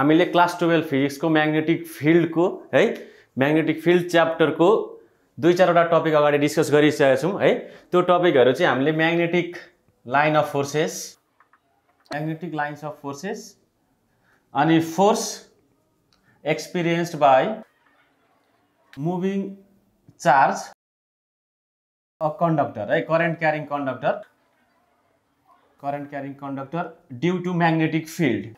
हामीले class twelve फिजिक्सको magnetic फिल्डको है म्याग्नेटिक फिल्ड च्याप्टरको दुई चारवटा टपिक अगाडि डिस्कस गरिसकेका छौँ है त्यो टपिकहरू चाहिँ हामीले magnetic line of forces magnetic lines of forces अनि force experienced by moving charge a conductor है current carrying conductor current carrying conductor due to magnetic field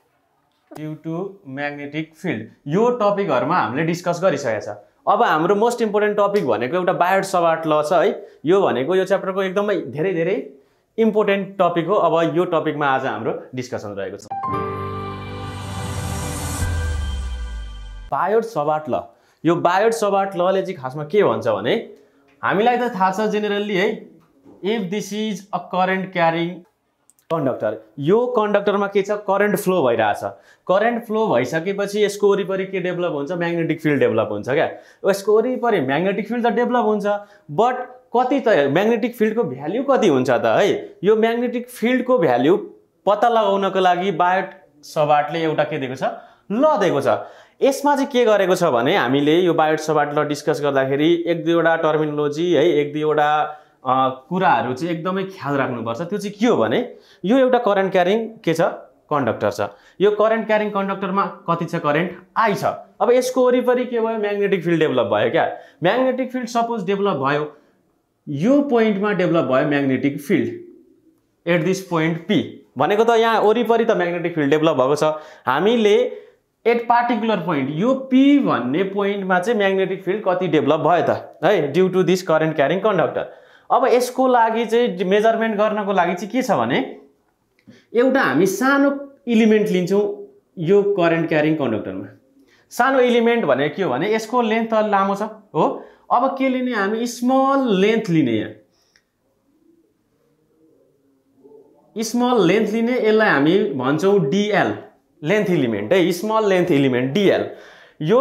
due to magnetic field यो टपिकहरूमा हामीले डिस्कस गरिसकेको छ अब हाम्रो मोस्ट इम्पोर्टेन्ट टपिक भनेको एउटा बायोड सवार्ट ल छ है यो भनेको यो च्याप्टरको एकदमै धेरै धेरै इम्पोर्टेन्ट टपिक हो अब यो टपिकमा आज हाम्रो डिस्कसन रहेको छ बायोड सवार्ट ल यो बायोड सवार्ट लले चाहिँ खासमा के भन्छ भने हामीलाई त थाहा छ जेनरली है if this is a current carrying conductor यो कन्डक्टरमा के छ करेन्ट फ्लो भइरहेछ करेन्ट फ्लो भइसकेपछि यसको वरिपरि के डेभलप हुन्छ म्याग्नेटिक फिल्ड डेभलप हुन्छ क्या यसको वरिपरि म्याग्नेटिक फिल्ड त डेभलप हुन्छ बट कति त म्याग्नेटिक फिल्डको भ्याल्यु कति हुन्छ त है यो म्याग्नेटिक फिल्डको भ्याल्यु पत्ता लगाउनको लागि बायोट सबाटले एउटा के दिएको छ ल दिएको छ यसमा चाहिँ के गरेको छ भने हामीले यो बायोट सबाट ल डिस्कस गर्दाखेरि एक दुईवटा टर्मिनोलोजी है एक दुईवटा कुराहरू चाहिँ एकदमै ख्याल राख्नुपर्छ त्यो चाहिँ के हो भने यो एउटा करेन्ट क्यारिङ के छ कन्डक्टर छ यो करेन्ट क्यारिङ कन्डक्टरमा कति छ करेन्ट आई छ अब यसको वरिपरि के भयो म्याग्नेटिक फिल्ड डेभलप भयो क्या म्याग्नेटिक फिल्ड सपोज डेभलप भयो यो पोइन्टमा डेभलप भयो magnetic field at this point P भनेको त यहाँ वरिपरि त म्याग्नेटिक फिल्ड डेभलप भएको छ हामीले एट पार्टिकुलर पोइन्ट यो पी भन्ने पोइन्टमा चाहिँ म्याग्नेटिक फिल्ड कति डेभलप भयो त है due to this current carrying conductor अब यसको लागि चाहिँ मेजरमेन्ट गर्नको लागि चाहिँ के छ भने एउटा हामी सानो इलिमेन्ट लिन्छौँ यो करेन्ट क्यारिङ कन्डक्टरमा सानो इलिमेन्ट भनेको के हो भने यसको लेन्थ त लामो छ हो अब के लिने हामी स्मल लेन्थ लिने यहाँ स्मल लेन्थ लिने यसलाई हामी भन्छौँ डिएल लेन्थ इलिमेन्ट है स्मल लेन्थ इलिमेन्ट डिएल यो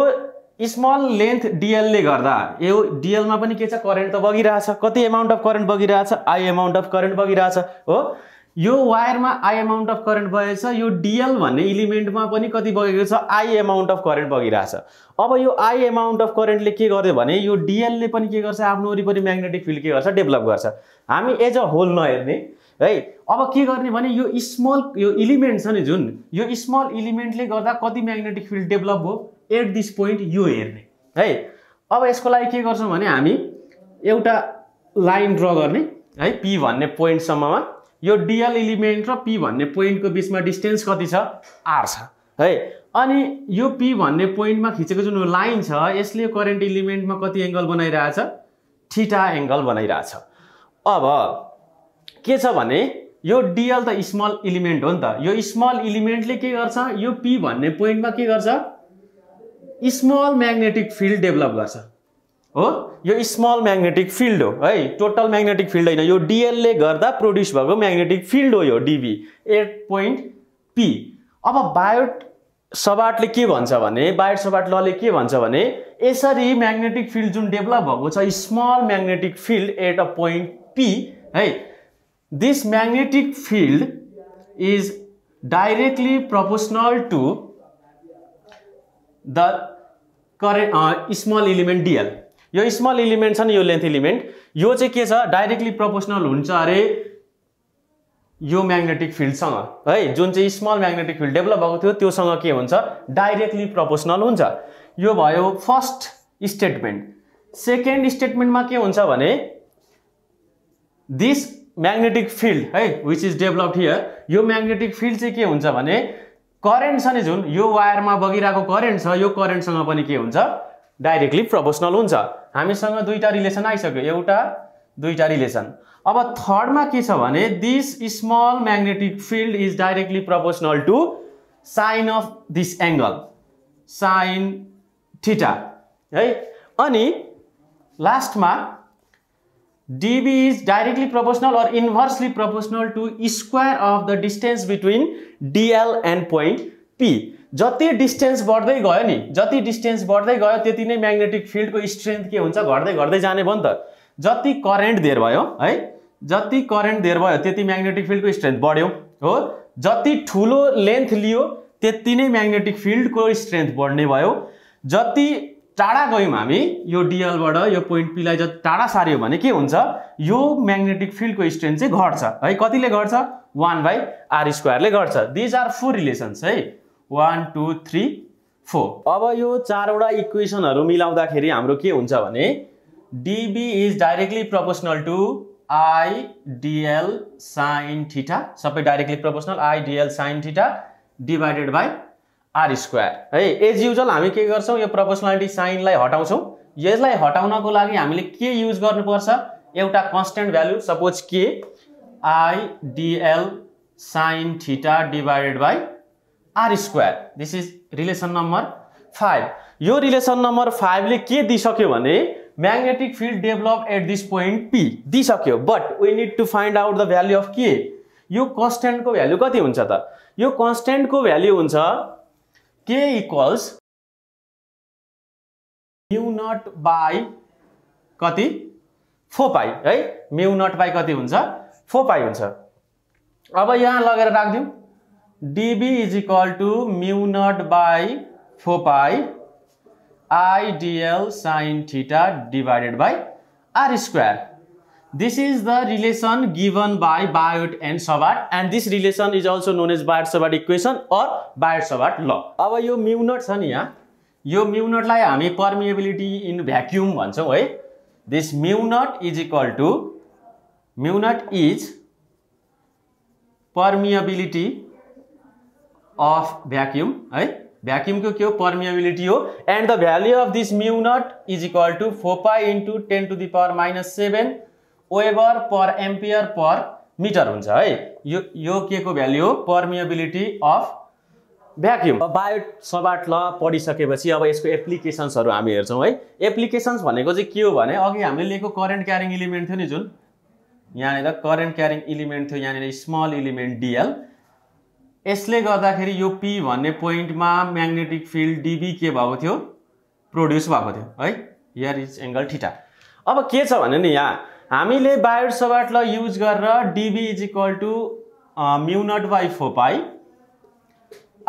स्मल लेन्थ डिएलले गर्दा यो डिएलमा पनि के छ करेन्ट त बगिरहेछ कति एमाउन्ट अफ करेन्ट बगिरहेछ आई एमाउन्ट अफ करेन्ट बगिरहेछ हो यो वायरमा आई एमाउन्ट अफ करेन्ट बगेछ यो डिएल भन्ने इलिमेन्टमा पनि कति बगेको छ आई एमाउन्ट अफ करेन्ट बगिरहेछ अब यो आई एमाउन्ट अफ करेन्टले के गर्यो भने यो डिएलले पनि के गर्छ आफ्नो वरिपरि म्याग्नेटिक फिल्ड के गर्छ डेभलप गर्छ हामी एज अ होल नहेर्ने है अब के गर्ने भने यो स्मल यो इलिमेन्ट छ नि जुन यो स्मल इलिमेन्टले गर्दा कति म्याग्नेटिक फिल्ड डेभलप हो एट दिस पोइन्ट यो हेर्ने है अब यसको लागि के गर्छौँ भने हामी एउटा लाइन ड्र गर्ने है पी भन्ने पोइन्टसम्ममा यो डिएल इलिमेन्ट र पी भन्ने पोइन्टको बिचमा डिस्टेन्स कति छ आर छ है अनि यो पी भन्ने पोइन्टमा खिचेको जुन लाइन छ यसले करेन्ट इलिमेन्टमा कति एङ्गल बनाइरहेछ ठिटा एङ्गल बनाइरहेछ अब के छ भने यो डिएल त स्मल इलिमेन्ट हो नि त यो स्मल इलिमेन्टले के गर्छ यो पी भन्ने पोइन्टमा के गर्छ स्मल म्याग्नेटिक फिल्ड डेभलप गर्छ हो यो स्मल म्याग्नेटिक फिल्ड हो है टोटल म्याग्नेटिक फिल्ड होइन यो डिएलले गर्दा प्रड्युस भएको म्याग्नेटिक फिल्ड हो यो डिबी एट पोइन्ट पी अब बायोट सबाटले के भन्छ भने बायोट सबाट लले के भन्छ भने यसरी म्याग्नेटिक फिल्ड जुन डेभलप भएको छ small magnetic field at a point P है this magnetic field is directly proportional to the current small element dl यो स्मल इलिमेन्ट छ नि यो लेन्थ इलिमेन्ट यो चाहिँ के छ डाइरेक्टली प्रपोसनल हुन्छ अरे यो म्याग्नेटिक फिल्डसँग है जुन चाहिँ स्मल म्याग्नेटिक फिल्ड डेभलप भएको थियो त्योसँग के हुन्छ डाइरेक्टली प्रपोसनल हुन्छ यो भयो फर्स्ट स्टेटमेन्ट सेकेन्ड स्टेटमेन्टमा के हुन्छ भने दिस म्याग्नेटिक फिल्ड है विच इज डेभलप्ड हियर यो म्याग्नेटिक फिल्ड चाहिँ के हुन्छ भने करेन्ट छ नि जुन यो वायरमा बगिरहेको करेन्ट छ यो करेन्टसँग पनि के हुन्छ डाइरेक्टली प्रपोर्सनल हुन्छ हामीसँग दुईवटा रिलेसन आइसक्यो एउटा दुईवटा रिलेसन अब थर्डमा के छ भने this small magnetic field is directly proportional to sine of this angle sine theta है अनि लास्टमा dB is directly proportional or inversely proportional to square of the distance between dl and point p जति distance बढ्दै गयो नि जति distance बढ्दै गयो त्यति नै म्याग्नेटिक फिल्डको स्ट्रेन्थ के हुन्छ घट्दै घट्दै जाने भयो नि त जति करेन्ट धेर भयो है जति करेन्ट धेर भयो त्यति म्याग्नेटिक फिल्डको स्ट्रेन्थ बढ्यो हो जति ठुलो लेन्थ लियो त्यति नै म्याग्नेटिक फिल्डको स्ट्रेन्थ बढ्ने भयो जति टाढा गयौँ हामी यो डिएलबाट यो पोइन्ट पीलाई जति टाढा सार्यो भने के हुन्छ यो म्याग्नेटिक फिल्डको स्ट्रेन्थ चाहिँ घट्छ है कतिले घट्छ वान बाई आर स्क्वायरले घट्छ दिज आर फोर रिलेसन्स है वान टू थ्री फोर अब यो चारवटा इक्वेसनहरू मिलाउँदाखेरि हाम्रो के हुन्छ भने DB is directly proportional to I dl sine theta सबै directly proportional I dl sine theta divided by are square है एज युजल हामी के गर्छौँ यो प्रपोसनालिटी साइनलाई हटाउँछौँ यसलाई हटाउनको लागि हामीले के युज गर्नुपर्छ एउटा कन्सटेन्ट भ्यालु सपोज के I dl sine theta divided by are square this is relation number five यो रिलेसन नम्बर फाइभले के दिइसक्यो भने magnetic field develop at this point P दिइसक्यो but we need to find out the value of के यो कन्सटेन्टको भ्याल्यु कति हुन्छ त यो कन्सटेन्टको भ्याल्यु हुन्छ k इक्वल्स म्यु बाई कति फोर पाई है म्यु बाई कति हुन्छ फोर पाई हुन्छ अब यहाँ लगेर राखिदिउँ dB is equal to mu not by four pi आइडिएल sine theta divided by are square this is the relation given by Biot and Savart and this relation is also known as Biot-Savart equation or Biot-Savart law अब यो mu nought छ नि यहाँ यो म्युनटलाई हामी पर्मिएबिलिटी in vacuum भन्छौँ है this mu naught is equal to mu naught is permeability of vacuum है भ्याक्युमको के हो पर्मिएबिलिटी हो and the value of this mu naught is equal to four pi into ten to the power minus seven weber per ampere per metre हुन्छ है यो यो के को हो permeability of vacuum Biot Savart law पढिसकेपछि अब यसको एप्लिकेसन्सहरू हामी हेर्छौँ है एप्लिकेसन्स भनेको चाहिँ के हो भने अघि हामीले लिएको करेन्ट क्यारिङ इलिमेन्ट थियो नि जुन यहाँनिर करेन्ट क्यारिङ इलिमेन्ट थियो यहाँनिर स्मल इलिमेन्ट डिएल यसले गर्दाखेरि यो पी भन्ने पोइन्टमा म्याग्नेटिक फिल्ड डिबी के भएको थियो प्रोड्युस भएको थियो है हियर इज एङ्गल ठिटा अब के छ भने नि यहाँ हामीले बायो ल युज गरेर dB is equal to mu naught by फोपाई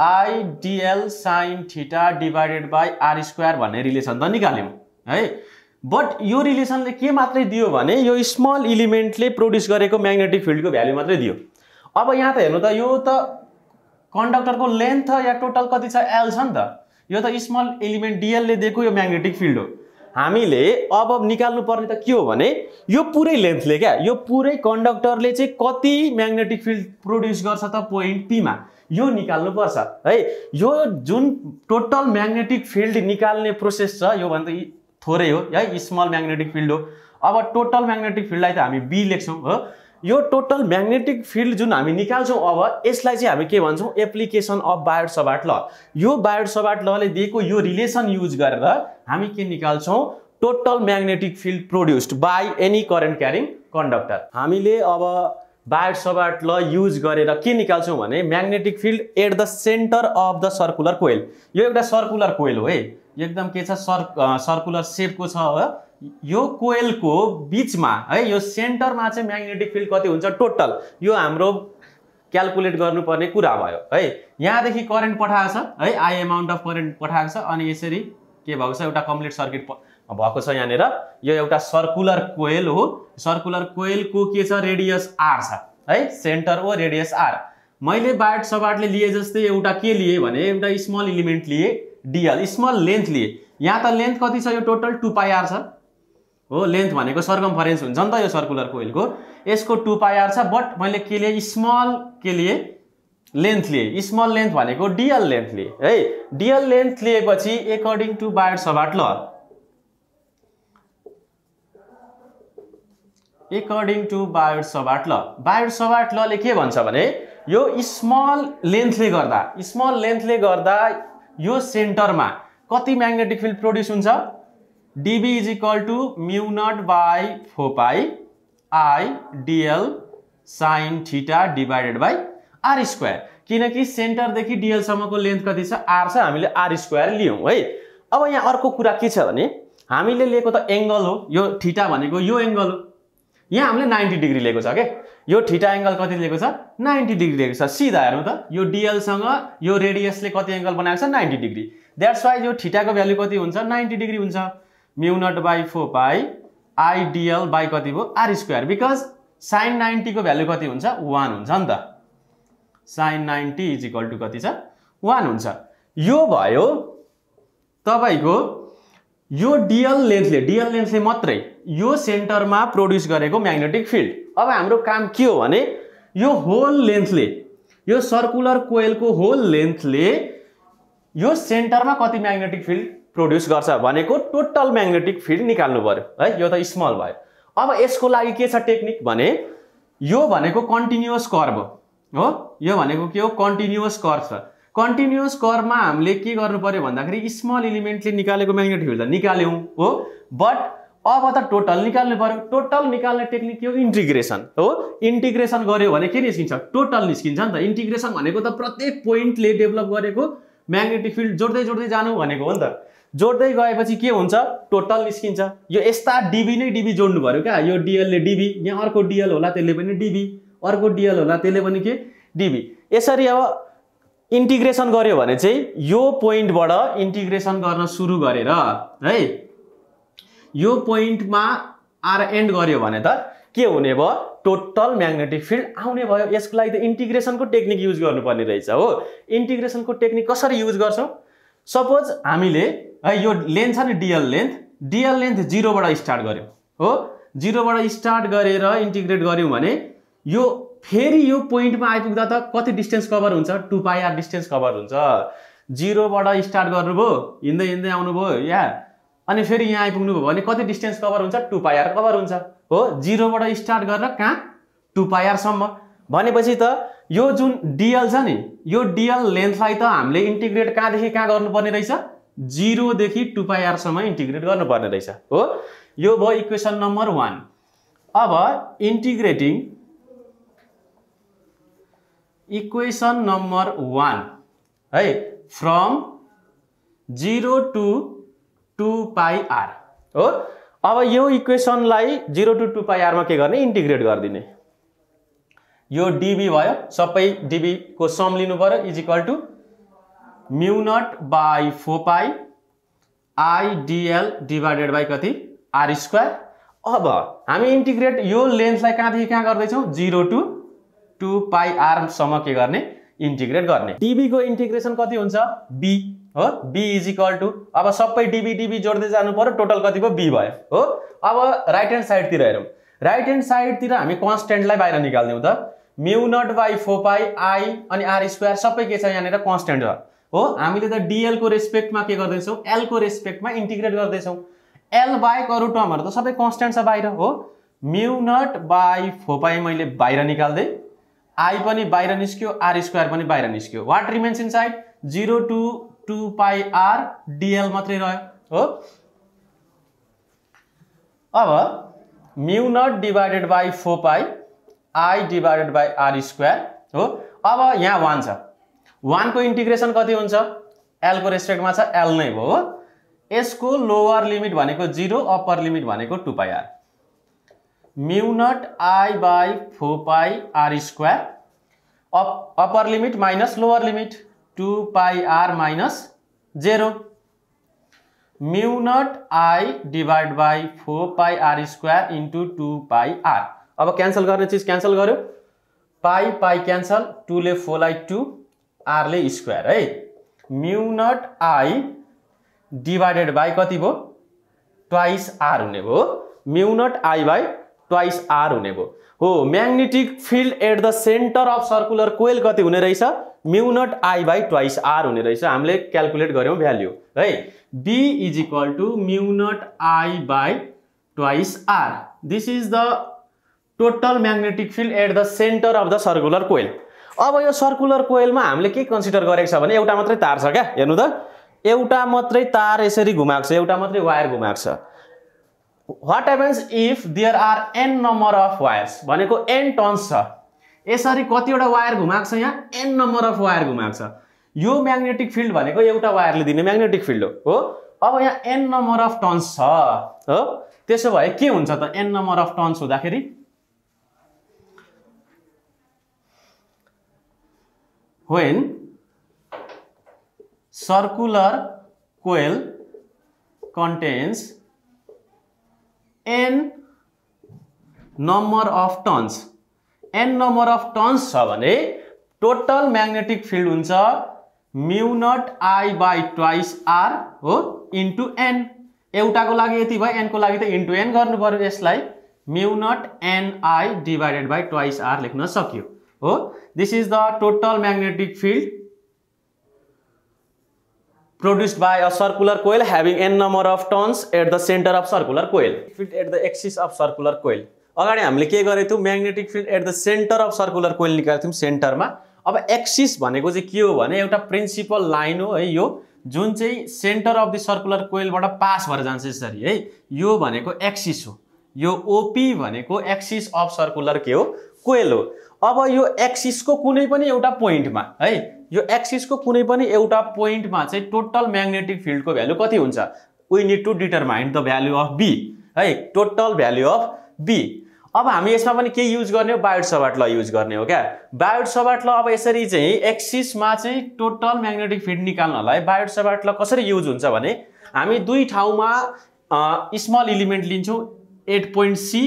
I dl sine theta divided by are square भन्ने रिलेसन त निकाल्यौँ है बट यो रिलेसनले के मात्रै दियो भने यो स्मल इलिमेन्टले प्रड्युस गरेको म्याग्नेटिक फिल्डको भ्यालु मात्रै दियो अब यहाँ त हेर्नु त यो त कन्डक्टरको लेन्थ या टोटल कति छ एल छ नि त यो त स्मल इलिमेन्ट डिएलले दिएको यो म्याग्नेटिक फिल्ड हो हामीले अब निकाल्नु निकाल्नुपर्ने त के हो भने यो पुरै लेन्थले क्या यो पुरै कन्डक्टरले चाहिँ कति म्याग्नेटिक फिल्ड प्रोड्युस गर्छ त पोइन्ट पीमा यो निकाल्नुपर्छ है यो जुन टोटल म्याग्नेटिक फिल्ड निकाल्ने प्रोसेस छ योभन्दा थोरै हो है स्मल म्याग्नेटिक फिल्ड हो अब टोटल म्याग्नेटिक फिल्डलाई त हामी बी लेख्छौँ हो यो टोटल म्याग्नेटिक फिल्ड जुन हामी निकाल्छौँ अब यसलाई चाहिँ हामी के भन्छौँ एप्लिकेसन अफ बायोड सबाट ल यो बायोड सबाट लले दिएको यो रिलेसन युज गरेर हामी के निकाल्छौँ total magnetic field produced by any current carrying conductor हामीले अब बायोड सबाट ल युज गरेर के निकाल्छौँ भने magnetic field at the centre of the circular coil यो एउटा सर्कुलर कोइल हो है एकदम के छ सर् सर्कुलर सेपको छ यो कोइलको बिचमा है यो सेन्टरमा चाहिँ म्याग्नेटिक फिल्ड कति हुन्छ टोटल यो हाम्रो क्यालकुलेट गर्नुपर्ने कुरा भयो है यहाँदेखि करेन्ट पठाएको छ है आई एमाउन्ट अफ करेन्ट पठाएको छ अनि यसरी के भएको छ एउटा कम्प्लिट सर्किट भएको छ यहाँनिर यो एउटा सर्कुलर कोइल हो सर्कुलर कोइलको के छ रेडियस आर छ है सेन्टर हो रेडियस आर मैले बाट सबाटले लिएँ जस्तै एउटा के लिएँ भने एउटा स्मल इलिमेन्ट लिएँ डिएल स्मल लेन्थ लिएँ यहाँ त लेन्थ कति छ यो टोटल टु पाइआर छ हो लेन्थ भनेको सर्कम्फरेन्स हुन्छ नि त यो सर्कुलर कोइलको यसको टु पाइआर छ बट मैले के लिएँ स्मल के लिएँ लेन्थ लिएँ स्मल लेन्थ भनेको डिएल लेन्थ लिएँ है डिएल लेन्थ लिएपछि according to Biot Savart law according to bio Savart ल बायो सबाट लले के भन्छ भने यो स्मल लेन्थले गर्दा स्मल लेन्थले गर्दा यो सेन्टरमा कति म्याग्नेटिक फिल्ड प्रड्युस हुन्छ dB is equal to mu naught by 4 pi i dl sine theta divided by are square किनकि सेन्टरदेखि डिएलसम्मको लेन्थ कति छ आर छ हामीले आर स्क्वायर लियौँ है अब यहाँ अर्को कुरा के छ भने हामीले लिएको त एङ्गल हो यो ठिटा भनेको यो एङ्गल हो यहाँ हामीले नाइन्टी डिग्री लिएको छ क्या यो ठिटा एङ्गल कति लिएको छ नाइन्टी डिग्री लिएको छ सिधा हेर्नु त यो डिएलसँग यो रेडियसले कति एङ्गल बनाएको छ नाइन्टी डिग्री द्याट्स वाइ यो ठिटाको भ्यालु कति हुन्छ नाइन्टी डिग्री हुन्छ mu nought by four pi I dl by कति भयो आर स्क्वायर बिकज साइन नाइन्टीको भ्यालु कति हुन्छ वान हुन्छ नि त sine ninety is equal to कति छ वान हुन्छ यो भयो तपाईँको यो डिएल लेन्थले डिएल लेन्थले मात्रै यो सेन्टरमा प्रड्युस गरेको म्याग्नेटिक फिल्ड अब हाम्रो काम के हो भने यो होल लेन्थले यो सर्कुलर कोइलको होल लेन्थले यो सेन्टरमा कति म्याग्नेटिक फिल्ड प्रड्युस गर्छ भनेको टोटल म्याग्नेटिक फिल्ड निकाल्नु पऱ्यो है यो त स्मल भयो अब यसको लागि के छ टेक्निक भने यो भनेको कन्टिन्युस कर्भ हो यो भनेको के हो कन्टिन्युस कर्भ छ कन्टिन्युस कर्भमा हामीले के गर्नु पऱ्यो भन्दाखेरि स्मल इलिमेन्टले निकालेको म्याग्नेटिक फिल्ड त निकाल्यौँ हो बट अब त टोटल निकाल्नु पऱ्यो टोटल निकाल्ने टेक्निक के हो इन्टिग्रेसन हो इन्टिग्रेसन गऱ्यो भने के निस्किन्छ टोटल निस्किन्छ नि त इन्टिग्रेसन भनेको त प्रत्येक पोइन्टले डेभलप गरेको म्याग्नेटिक फिल्ड जोड्दै जोड्दै जानु भनेको हो नि त जोड्दै गएपछि के हुन्छ टोटल निस्किन्छ यो यस्ता डिबी नै डिबी जोड्नु पऱ्यो क्या यो डिएलले डिबी यहाँ अर्को डिएल होला त्यसले पनि डिबी अर्को डिएल होला त्यसले पनि के डिबी यसरी अब इन्टिग्रेसन गर्यो भने चाहिँ यो पोइन्टबाट इन्टिग्रेसन गर्न सुरु गरेर है यो पोइन्टमा आएर एन्ड गर्यो भने त के हुने भयो टोटल म्याग्नेटिक फिल्ड आउने भयो यसको लागि त इन्टिग्रेसनको टेक्निक युज गर्नुपर्ने रहेछ हो इन्टिग्रेसनको टेक्निक कसरी युज गर्छौँ सपोज हामीले है यो लेन्थ छ नि डिएल लेन्थ डिएल लेन्थ जिरोबाट स्टार्ट गऱ्यौँ हो जिरोबाट स्टार्ट गरेर इन्टिग्रेट गऱ्यौँ भने यो फेरि यो पोइन्टमा आइपुग्दा त कति डिस्टेन्स कभर हुन्छ टु पाइआर डिस्टेन्स कभर हुन्छ जिरोबाट स्टार्ट गर्नुभयो हिँड्दै हिँड्दै आउनुभयो या अनि फेरि यहाँ आइपुग्नुभयो भने कति डिस्टेन्स कभर हुन्छ टु पाइआर कभर हुन्छ हो जिरोबाट स्टार्ट गरेर कहाँ टु पाइआरसम्म भनेपछि त यो जुन डिएल छ नि यो डिएल लेन्थलाई त हामीले इन्टिग्रेट कहाँदेखि कहाँ गर्नुपर्ने रहेछ जिरोदेखि टु पाइआरसम्म इन्टिग्रेट गर्नुपर्ने रहेछ हो यो भयो इक्वेसन नम्बर वान अब इन्टिग्रेटिङ इक्वेसन नम्बर वान है from zero to two pi r हो अब यो इक्वेसनलाई जिरो टु टु पाइआरमा के गर्ने इन्टिग्रेट गरिदिने यो डिबी भयो सबै डिबीको सम लिनु पऱ्यो is equal to mu naught by four pi I dl divided by कति आर स्क्वायर अब हामी इन्टिग्रेट यो लेन्सलाई कहाँदेखि कहाँ गर्दैछौँ जिरो टु टु पाई आरसम्म के गर्ने इन्टिग्रेट गर्ने डिबीको इन्टिग्रेसन कति हुन्छ बी हो बी इज इक्वल टु अब सबै डिबी डिबी जोड्दै जानु पऱ्यो टोटल कति भयो बी भयो हो अब राइट ह्यान्ड साइडतिर हेरौँ राइट ह्यान्ड साइडतिर हामी कन्सटेन्टलाई बाहिर निकालिदिउँ त mu not by four pi I अनि आर स्क्वायर सबै के छ यहाँनिर कन्सटेन्ट छ हो हामीले त डिएलको रेस्पेक्टमा के गर्दैछौँ एलको रेस्पेक्टमा इन्टिग्रेट गर्दैछौँ एल बाहेक अरू टर्महरू त सबै कन्सटेन्ट छ बाहिर हो म्यु नट बाई फोर पाई मैले बाहिर निकाल्दै आई पनि बाहिर निस्क्यो आर स्क्वायर पनि बाहिर निस्क्यो what remains inside zero to two pi R dl मात्रै रह्यो हो अब mu naught divided by four pi I divided by are square हो अब यहाँ वान छ वानको इन्टिग्रेसन कति हुन्छ एलको रेस्पेक्टमा छ एल नै हो यसको लोवर लिमिट भनेको जिरो अप्पर लिमिट भनेको two pi R mu naught I by four pi R square up upper limit minus lower limit two pi are minus zero mu naught I divide by four pi R square into two pi are अब cancel गर्ने चिज cancel गर्यो pi pi cancel टूले फोरलाई two आरले square है mu not i divided by कति भयो ट्वाइस आर हुने भयो mu not I by twice R हुने भयो हो magnetic field at the centre of circular coil कति हुने रहेछ mu not I by twice R हुने रहेछ हामीले क्यालकुलेट गऱ्यौँ भ्याल्यु है B is equal to mu not I by twice R this is the total magnetic field at the centre of the circular coil अब यो circular कोइलमा हामीले के consider गरेको छ भने एउटा मात्रै तार छ क्या हेर्नु त एउटा मात्रै तार यसरी घुमाएको छ एउटा मात्रै वायर घुमाएको छ what happens if there are N number of wires भनेको एन टन्स छ यसरी कतिवटा वायर घुमाएको छ यहाँ एन नम्बर अफ वायर घुमाएको छ यो म्याग्नेटिक फिल्ड भनेको एउटा वायरले दिने म्याग्नेटिक फिल्ड हो हो अब यहाँ एन नम्बर अफ टन्स छ हो त्यसो भए के हुन्छ त एन नम्बर अफ टन्स हुँदाखेरि when circular coil contains n number of turns n number of turns छ भने टोटल म्याग्नेटिक फिल्ड हुन्छ mu not I by twice R हो इन्टु एन एउटाको लागि यति भयो एनको लागि त इन्टु एन गर्नु पऱ्यो यसलाई mu naught NI divided by twice R लेख्न सकियो हो this is the total magnetic field produced by a circular coil having N number of turns at the centre of circular coil field at the axis of circular coil अगाडि हामीले के गरेको थियौँ magnetic field at the centre of circular coil निकालेको थियौँ सेन्टरमा अब axis भनेको चाहिँ के हो भने एउटा प्रिन्सिपल लाइन हो है यो जुन चाहिँ सेन्टर अफ द सर्कुलर कोइलबाट पास भएर जान्छ यसरी है यो भनेको एक्सिस हो यो ओपी भनेको एक्सिस अफ सर्कुलर के हो स्क्वेल हो अब यो एक्सिसको कुनै पनि एउटा पोइन्टमा है यो एक्सिसको कुनै पनि एउटा पोइन्टमा चाहिँ टोटल म्याग्नेटिक फिल्डको भ्यालु कति हुन्छ we need to determine the value of B है टोटल भ्यालु अफ बी अब हामी यसमा पनि के युज गर्ने हो बायोड सबाट ल युज गर्ने हो क्या बायोड सबाट ल अब यसरी चाहिँ एक्सिसमा चाहिँ टोटल म्याग्नेटिक फिल्ड निकाल्नलाई बायोड सबाट ल कसरी युज हुन्छ भने हामी दुई ठाउँमा स्मल इलिमेन्ट लिन्छौँ एट पोइन्ट सी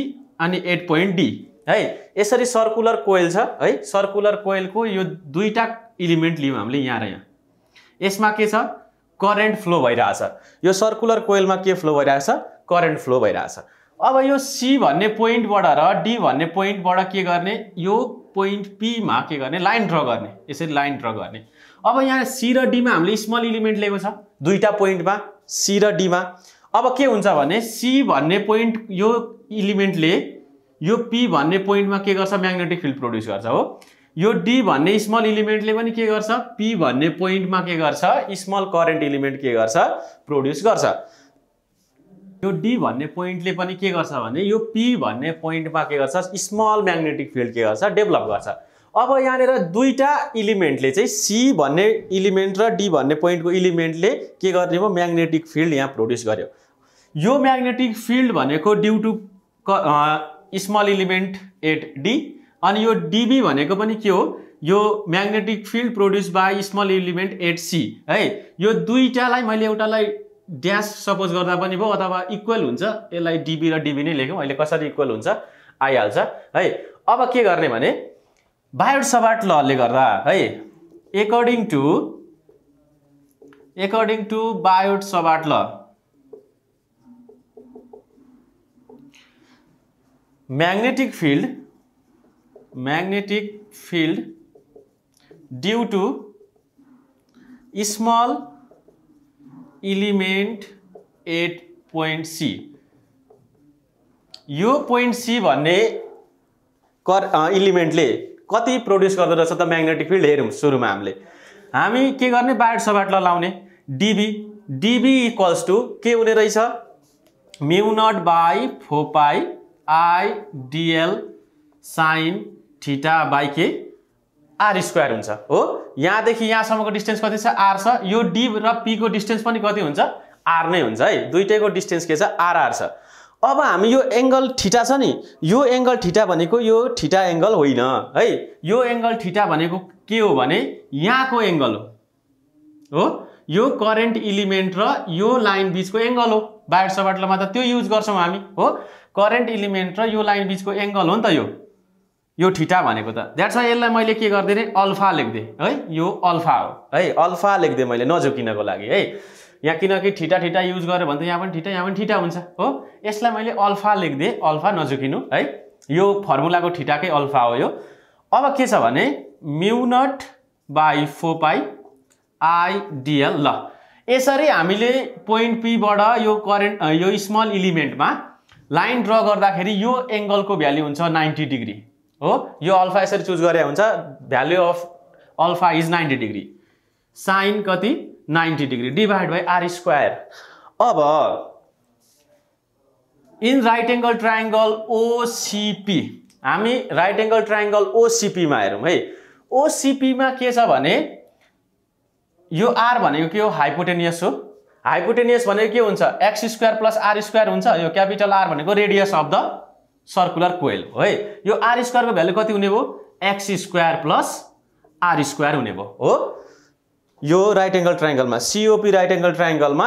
अनि एट पोइन्ट डी है यसरी सर्कुलर कोइल छ है सर्कुलर कोइलको यो दुईवटा इलिमेन्ट लियौँ हामीले यहाँ र यहाँ यसमा के छ करेन्ट फ्लो भइरहेछ यो सर्कुलर कोइलमा के फ्लो भइरहेछ करेन्ट फ्लो भइरहेछ अब यो सी भन्ने पोइन्टबाट र डी भन्ने पोइन्टबाट के गर्ने यो पोइन्ट पीमा के गर्ने लाइन ड्र गर्ने यसरी लाइन ड्र गर्ने अब यहाँ सी र डीमा हामीले स्मल इलिमेन्ट लिएको छ दुईवटा पोइन्टमा सी र डीमा अब के हुन्छ भने सी भन्ने पोइन्ट यो इलिमेन्टले यो पी भन्ने पोइन्टमा के गर्छ म्याग्नेटिक फिल्ड प्रड्युस गर्छ हो यो डी भन्ने स्मल इलिमेन्टले पनि के गर्छ पी भन्ने पोइन्टमा के गर्छ स्मल करेन्ट इलिमेन्ट के गर्छ प्रड्युस गर्छ यो डी भन्ने पोइन्टले पनि के गर्छ भने यो पी भन्ने पोइन्टमा के गर्छ स्मल म्याग्नेटिक फिल्ड के गर्छ डेभलप गर्छ अब यहाँनिर दुईवटा इलिमेन्टले चाहिँ सी भन्ने इलिमेन्ट र डी भन्ने पोइन्टको इलिमेन्टले के गर्ने भयो म्याग्नेटिक फिल्ड यहाँ प्रड्युस गर्यो यो म्याग्नेटिक फिल्ड भनेको due to small element at D अनि यो डिबी भनेको पनि के हो यो magnetic field produce by small element at C है यो दुईवटालाई मैले एउटालाई ड्यास सपोज गर्दा पनि भयो अथवा इक्वल हुन्छ यसलाई डिबी र डिबी नै लेख्यौँ अहिले कसरी इक्वल हुन्छ आइहाल्छ है अब के गर्ने भने बायोड सबाट लले गर्दा है according to according to Biot Savart law magnetic field magnetic field due to small element at point C यो पोइन्ट सी भन्ने कर इलिमेन्टले कति प्रड्युस गर्दोरहेछ त म्याग्नेटिक फिल्ड हेरौँ सुरुमा हामीले हामी के गर्ने बाड सबाटलाई लाउने डिबी डिबी इक्वल्स टु के हुने रहेछ mu naught by four pi I sine theta by के आर स्क्वायर हुन्छ हो यहाँदेखि यहाँसम्मको डिस्टेन्स कति छ आर छ यो डी र पीको डिस्टेन्स पनि कति हुन्छ आर नै हुन्छ है दुइटैको डिस्टेन्स के छ आरआर छ अब हामी यो एङ्गल ठिटा छ नि यो एङ्गल ठिटा भनेको यो ठिटा एङ्गल होइन है यो एङ्गल ठिटा भनेको के हो भने यहाँको एङ्गल हो हो यो करेन्ट इलिमेन्ट र यो लाइन बिचको एङ्गल हो बाहिर सबाटलमा त त्यो युज गर्छौँ हामी हो करेन्ट इलिमेन्ट र यो लाइन बिचको एङ्गल हो नि त यो यो ठिटा भनेको त द्याट्स वाइ यसलाई मैले के गरिदिएँ अल्फा लेखिदिएँ है यो अल्फा हो है अल्फा लेख्दिएँ मैले नझुकिनको लागि है यहाँ किनकि ठिटा ठिटा युज गरेँ भने त यहाँ पनि ठिटा यहाँ पनि ठिटा हुन्छ हो यसलाई मैले अल्फा लेखिदिएँ अल्फा नझुकिनु है यो फर्मुलाको ठिटाकै अल्फा हो यो अब के छ भने म्युनट बाई फोपाई आइडिएल ल यसरी हामीले पोइन्ट पीबाट यो करेन्ट यो स्मल इलिमेन्टमा लाइन ड्र गर्दाखेरि यो एङ्गलको भ्याल्यु हुन्छ नाइन्टी डिग्री हो यो अल्फा यसरी चुज गरे हुन्छ value of alpha is ninety degree sine कति ninety degree divide by are square अब in right angle triangle OCP हामी राइट एङ्गल ट्राइङ्गल ओसिपीमा हेरौँ है ओसिपीमा के छ भने यो आर भनेको के हो हाइपोटेनियस हो हाइपोटेनियस भनेको के हुन्छ X square plus are square हुन्छ यो क्यापिटल आर भनेको radius of the circular coil हो है यो आर स्क्वायरको भ्यालु कति हुने भयो X square plus are square हुने भयो हो यो राइट एङ्गल ट्राइङ्गलमा सिओपी राइट एङ्गल ट्राइङ्गलमा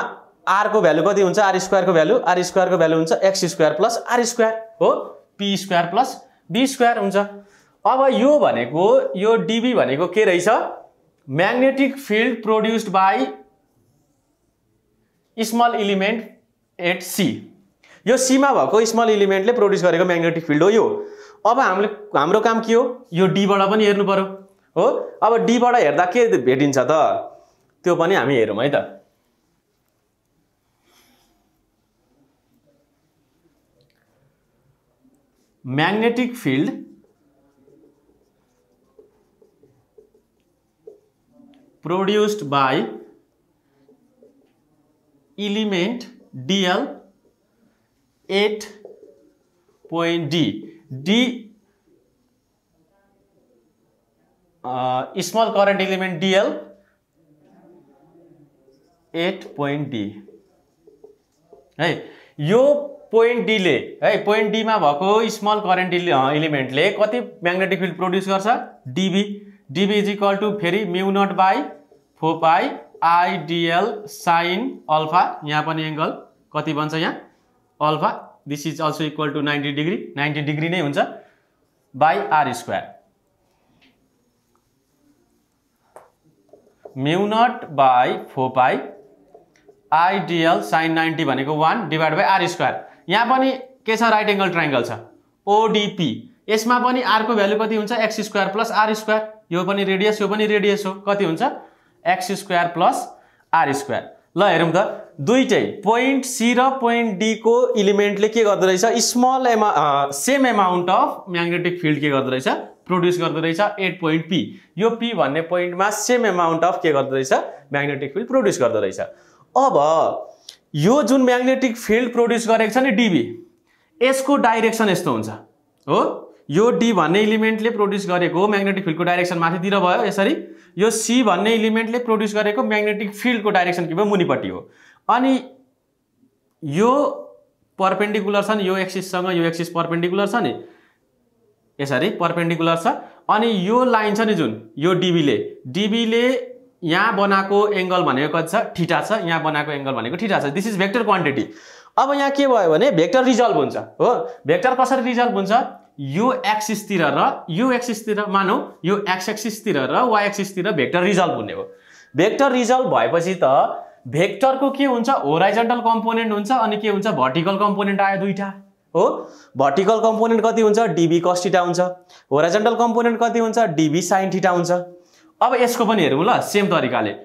आरको भ्यालु कति हुन्छ आर स्क्वायरको भ्यालु आर स्क्वायरको भ्यालु हुन्छ X square plus are square हो P square plus B square हुन्छ अब यो भनेको यो डिबी भनेको के रहेछ magnetic field produced by small element at C यो सीमा भएको स्मल इलिमेन्टले प्रड्युस गरेको म्याग्नेटिक फिल्ड हो यो अब हामीले हाम्रो काम के हो यो डीबाट पनि हेर्नु पऱ्यो हो अब डीबाट हेर्दा के भेटिन्छ त त्यो पनि हामी हेरौँ है त magnetic field produced by element DL at point D. D uh, small current element DL at point D. है यो पोइन्ट डीले है पोइन्ट डीमा भएको स्मल करेन्ट इलिमेन्टले कति म्याग्नेटिक फिल्ड प्रड्युस गर्छ dB dB is equal to फेरि mu not by four pi आइडिएल sine alpha यहाँ पनि एङ्गल कति बन्छ यहाँ alpha this is also equal to ninety degree ninety degree नै हुन्छ by are square mu not by four pi आइडिएल sine ninety भनेको one divide by are square यहाँ पनि के छ राइट एङ्गल ट्राइङ्गल छ ओडिपी यसमा पनि आरको भ्यालु कति हुन्छ X square plus are square यो पनि रेडियस यो पनि रेडियस हो कति हुन्छ X square plus are square ल हेरौँ त दुइटै पोइन्ट सी र पोइन्ट डीको इलिमेन्टले के गर्दो रहेछ स्मल एमा same amount of magnetic field के गर्दो रहेछ प्रड्युस गर्दो रहेछ एट पोइन्ट पी यो पी भन्ने पोइन्टमा सेम एमाउन्ट अफ के गर्दो रहेछ म्याग्नेटिक फिल्ड प्रड्युस गर्दो रहेछ अब यो जुन म्याग्नेटिक फिल्ड प्रड्युस गरेको छ नि डिबी यसको डाइरेक्सन यस्तो हुन्छ हो यो डी भन्ने इलिमेन्टले प्रोड्युस गरेको म्याग्नेटिक फिल्डको डाइरेक्सन माथितिर भयो यसरी यो सी भन्ने इलिमेन्टले प्रोड्युस गरेको म्याग्नेटिक फिल्डको डाइरेक्सन के भयो मुनिपट्टि हो अनि यो पर्पेन्डिकुलर छ नि यो एक्सिससँग यो एक्सिस पर्पेन्डिकुलर छ नि यसरी पर्पेन्डिकुलर छ अनि यो लाइन छ नि जुन यो डिबीले डिबीले यहाँ बनाएको एङ्गल भनेको कति छ ठिटा छ यहाँ बनाएको एङ्गल भनेको ठिटा छ दिस इज भेक्टर क्वान्टिटी अब यहाँ के भयो भने भेक्टर रिजल्भ हुन्छ हो भेक्टर कसरी रिजल्भ हुन्छ यो एक्सिसतिर र यो एक्सिसतिर मानौ यो एक्स एक्सिसतिर र वाइ एक्सिसतिर भेक्टर रिजल्भ हुने हो भेक्टर रिजल्भ भएपछि त भेक्टरको के हुन्छ होराइजेन्टल कम्पोनेन्ट हुन्छ अनि के हुन्छ भर्टिकल कम्पोनेन्ट आयो दुइटा हो भर्टिकल कम्पोनेन्ट कति हुन्छ डिबी कस्टिटा हुन्छ होराइजेन्टल कम्पोनेन्ट कति हुन्छ डिबी साइन्टिटा हुन्छ अब यसको पनि हेरौँ ल सेम तरिकाले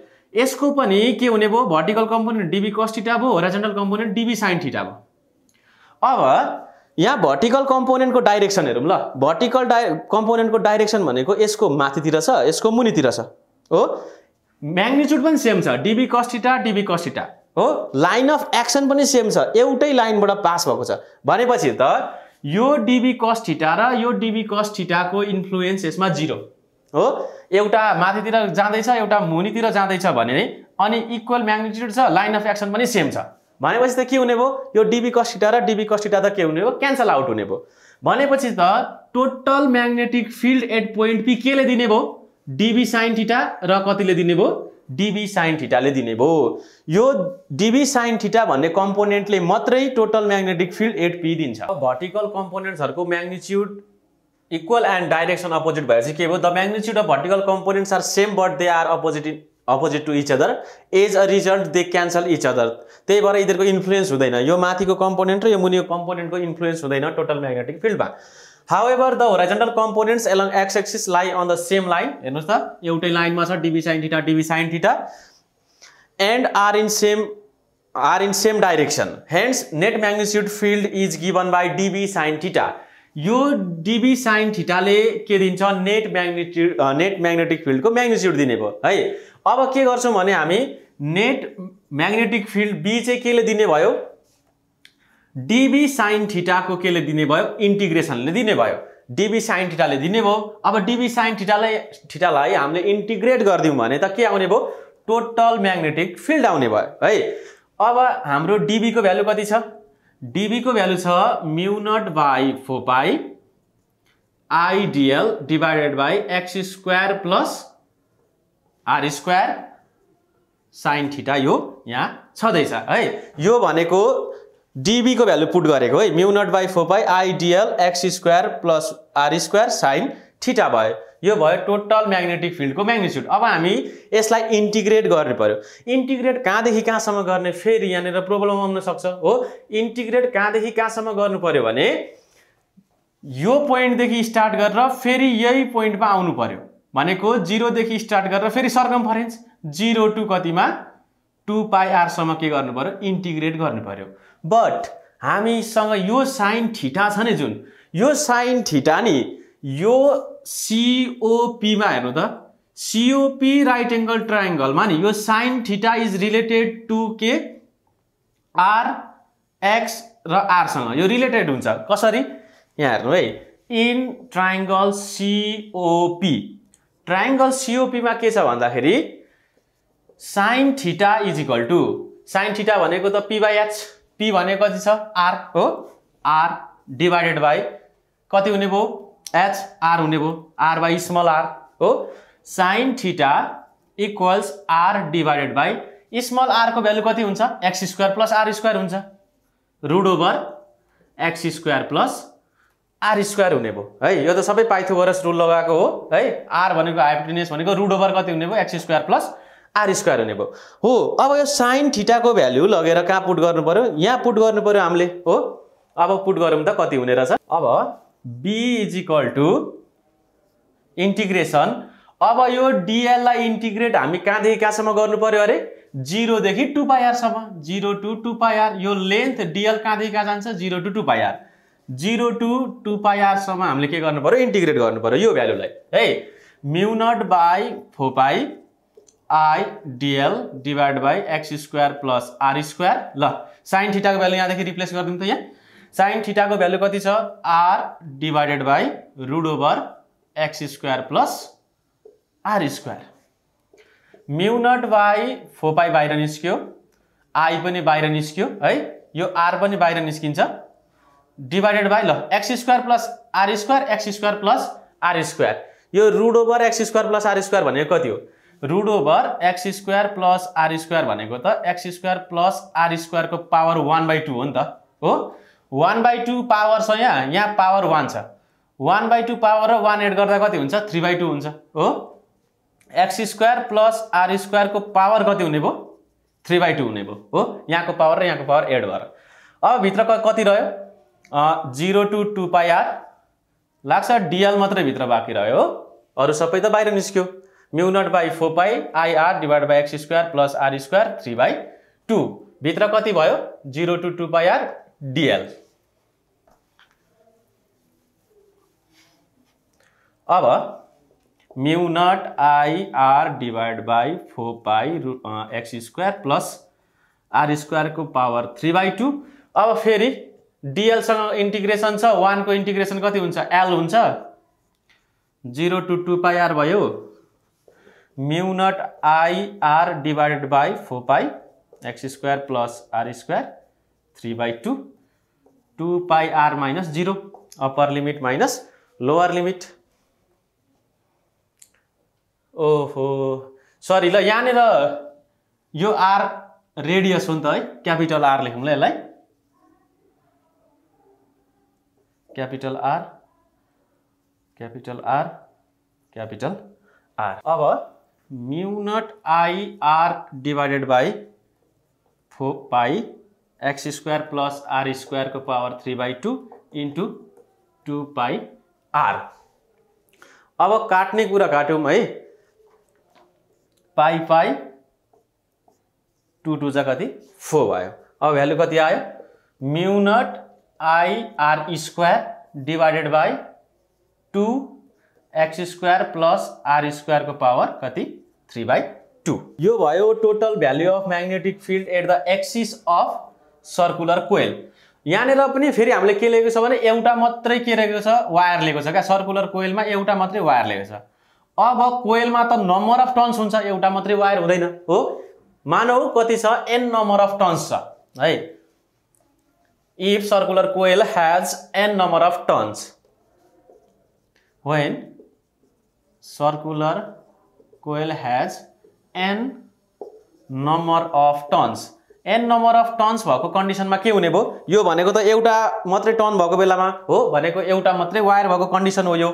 यसको पनि के हुने भयो भर्टिकल कम्पोनेन्ट डिबी कस्टिटा भयो होराइजेन्टल कम्पोनेन्ट डिबी साइन्टिटा भयो अब यहाँ भर्टिकल कम्पोनेन्टको डाइरेक्सन हेरौँ ल भर्टिकल डाइ कम्पोनेन्टको डाइरेक्सन भनेको यसको माथितिर छ यसको मुनितिर छ हो म्याग्निच्युड पनि सेम छ डिबी कस्टिटा डिबी कस्टिटा हो लाइन अफ एक्सन पनि सेम छ एउटै लाइनबाट पास भएको छ भनेपछि त यो डिबी कस्टिटा र यो डिबी कस्टिटाको इन्फ्लुएन्स यसमा जिरो हो एउटा माथितिर जाँदैछ एउटा मुनितिर जाँदैछ भने अनि इक्वल म्याग्निच्युड छ लाइन अफ एक्सन पनि सेम छ भनेपछि त के हुने भयो यो डिबी कस्टिटा र डिबी कस्टिटा त के हुने भयो क्यान्सल आउट हुने भयो भनेपछि त total magnetic field at point P केले दिने भयो डिबी साइन ठिटा र कतिले दिने भयो डिबी साइन ठिटाले दिने भयो यो डिबी साइन ठिटा भन्ने कम्पोनेन्टले मात्रै total magnetic field at P दिन्छ भर्टिकल कम्पोनेन्ट्सहरूको magnitude equal and direction opposite भएपछि के भयो the magnitude of vertical components are same but they are opposite in opposite to each other as a result they cancel each other त्यही भएर यिनीहरूको influence हुँदैन यो माथिको कम्पोनेन्ट र यो मुनिको कम्पोनेन्टको इन्फ्लुएन्स हुँदैन टोटल म्याग्नेटिक फिल्डमा however the horizontal components along X axis lie on the same line हेर्नुहोस् त एउटै लाइनमा छ dB sine theta dB sine theta and are in same are in same direction hence net magnitude field is given by dB sine theta यो dB sine ठिटाले के दिन्छ net magnitude net magnetic फिल्डको म्याग्नेच्युड दिने भयो है अब के गर्छौँ भने हामी नेट म्याग्नेटिक फिल्ड बी चाहिँ केले दिने भयो डिबी साइन ठिटाको केले दिने भयो इन्टिग्रेसनले दिने भयो डिबी साइन ठिटाले दिने भयो अब डिबी साइन ठिटालाई ठिटालाई हामीले इन्टिग्रेट गरिदिउँ भने त के आउने भयो टोटल म्याग्नेटिक फिल्ड आउने भयो है अब हाम्रो डिबीको भ्यालु कति छ डिबीको भ्यालु छ म्युनट बाई फोपाई by I dl divided by x square plus are square sine theta यो यहाँ छँदैछ है यो भनेको डिबीको भ्यालु पुट गरेको है mu not by four by I dl X square plus are square sine theta भयो यो भयो टोटल म्याग्नेटिक फिल्डको म्याग्निच्युड अब हामी यसलाई इन्टिग्रेट गर्नु पऱ्यो इन्टिग्रेट कहाँदेखि कहाँसम्म गर्ने फेरि यहाँनिर प्रब्लम आउन सक्छ हो इन्टिग्रेट कहाँदेखि कहाँसम्म गर्नु पऱ्यो भने यो पोइन्टदेखि स्टार्ट गरेर फेरि यही पोइन्टमा आउनु पऱ्यो भनेको जिरोदेखि स्टार्ट गरेर फेरि सर्कम फरेन्स जिरो टु कतिमा टु पाइआरसम्म के गर्नु पऱ्यो इन्टिग्रेट गर्नु पऱ्यो बट हामीसँग यो साइन ठिटा छ नि जुन यो साइन ठिटा नि यो सिओपीमा हेर्नु त सिओपी राइट एङ्गल ट्राइङ्गलमा नि यो sine theta is related to के आर एक्स र आरसँग यो रिलेटेड हुन्छ कसरी यहाँ हेर्नु है इन ट्राइङ्गल सिओपी ट्राइङ्गल सिओपीमा के छ भन्दाखेरि sine theta is equal to sine theta भनेको त पी बाई एच पी भनेको कति छ आर हो आर डिभाइडेड बाई कति हुने भयो एच आर हुने भयो आर बाई स्मल आर हो sine theta equals R divided by small आरको भ्यालु कति हुन्छ X square plus are square हुन्छ root over x square plus are square हुने भयो है यो त सबै पाइथोगोरस रुल लगाएको हो है आर भनेको हाइपोटेनियस भनेको रुट ओभर कति हुने भयो X square plus are square हुने भयो हो अब यो साइन ठिटाको भ्याल्यु लगेर कहाँ पुट गर्नु पऱ्यो यहाँ पुट गर्नु पऱ्यो हामीले हो अब पुट गरौँ त कति हुने रहेछ अब B is equal to integration अब यो डिएललाई इन्टिग्रेट हामी कहाँदेखि कहाँसम्म गर्नु पऱ्यो अरे जिरोदेखि टु पाइआरसम्म जिरो टु टु पाइआर यो लेन्थ डिएल कहाँदेखि कहाँ जान्छ zero to two pi R zero to two पाइआरसम्म हामीले के गर्नु पऱ्यो इन्टिग्रेट गर्नु पऱ्यो यो भ्यालुलाई है mu naught by four pi I dl divide by x square plus are square ल साइन ठिटाको भ्यालु यहाँदेखि रिप्लेस गरिदिउँ त यहाँ साइन ठिटाको भ्यालु कति छ R divided by root over x square plus are square mu naught by फोपाई बाहिर निस्क्यो आई पनि बाहिर निस्क्यो है यो आर पनि बाहिर निस्किन्छ डिभाइडेड बाई ल X square plus are square x square plus are square यो root over x square plus are square भनेको कति हो root over x square plus are square भनेको त एक्स स्क्वायर प्लस आर स्क्वायरको पावर वान बाई टू हो नि त हो वान बाई टू पावर छ यहाँ यहाँ पावर वान छ वान बाई टू पावर र वान एड गर्दा कति हुन्छ थ्री बाई टू हुन्छ हो एक्स स्क्वायर प्लस आर स्क्वायरको पावर कति हुने भयो थ्री बाई टू हुने भयो हो यहाँको पावर र यहाँको पावर एड भएर अब भित्र कति रह्यो जिरो टु टु पाइआर लाग्छ डिएल मात्रै भित्र बाँकी रह्यो हो अरू सबै त बाहिर निस्क्यो mu not by four pi ir divide by x square plus are square three by two भित्र कति भयो zero to two pi r dl अब mu nought ir divide by four pi रु एक्स स्क्वायर प्लस आर स्क्वायरको power three by two अब फेरि डिएलसँग integration छ वानको इन्टिग्रेसन कति हुन्छ एल हुन्छ zero to two pi r भयो mu nought ir divided by four pi x square plus are square three by two two pi are minus zero upper limit minus lower limit ओहो sorry ल यहाँनिर यो are radius हो नि त है capital R लेखौँ ल यसलाई capital r capital r capital r अब mu nought i r divided by four pi x square plus are स्क्वायरको power three by two into two pi are अब काट्ने कुरा काट्यौँ है पाई पाई टु टु चाहिँ कति फोर भयो अब भ्यालु कति आयो mu nought i r square divided by two x square plus are स्क्वायरको पावर कति थ्री बाई टू यो भयो total value of magnetic field at the axis of circular coil यहाँनिर पनि फेरि हामीले के लिएको छ भने एउटा मात्रै के रहेको छ वायर लिएको छ क्या सर्कुलर कोइलमा एउटा मात्रै वायर लिएको छ अब कोइलमा त नम्बर अफ टन्स हुन्छ एउटा मात्रै वायर हुँदैन हो मानौ कति छ एन नम्बर अफ टन्स छ है if circular coil has n number of turns when circular coil has n number of turns n number of turns भएको कन्डिसनमा के हुने भयो यो भनेको त एउटा मात्रै टर्न भएको बेलामा हो भनेको एउटा मात्रै वायर भएको कन्डिसन हो यो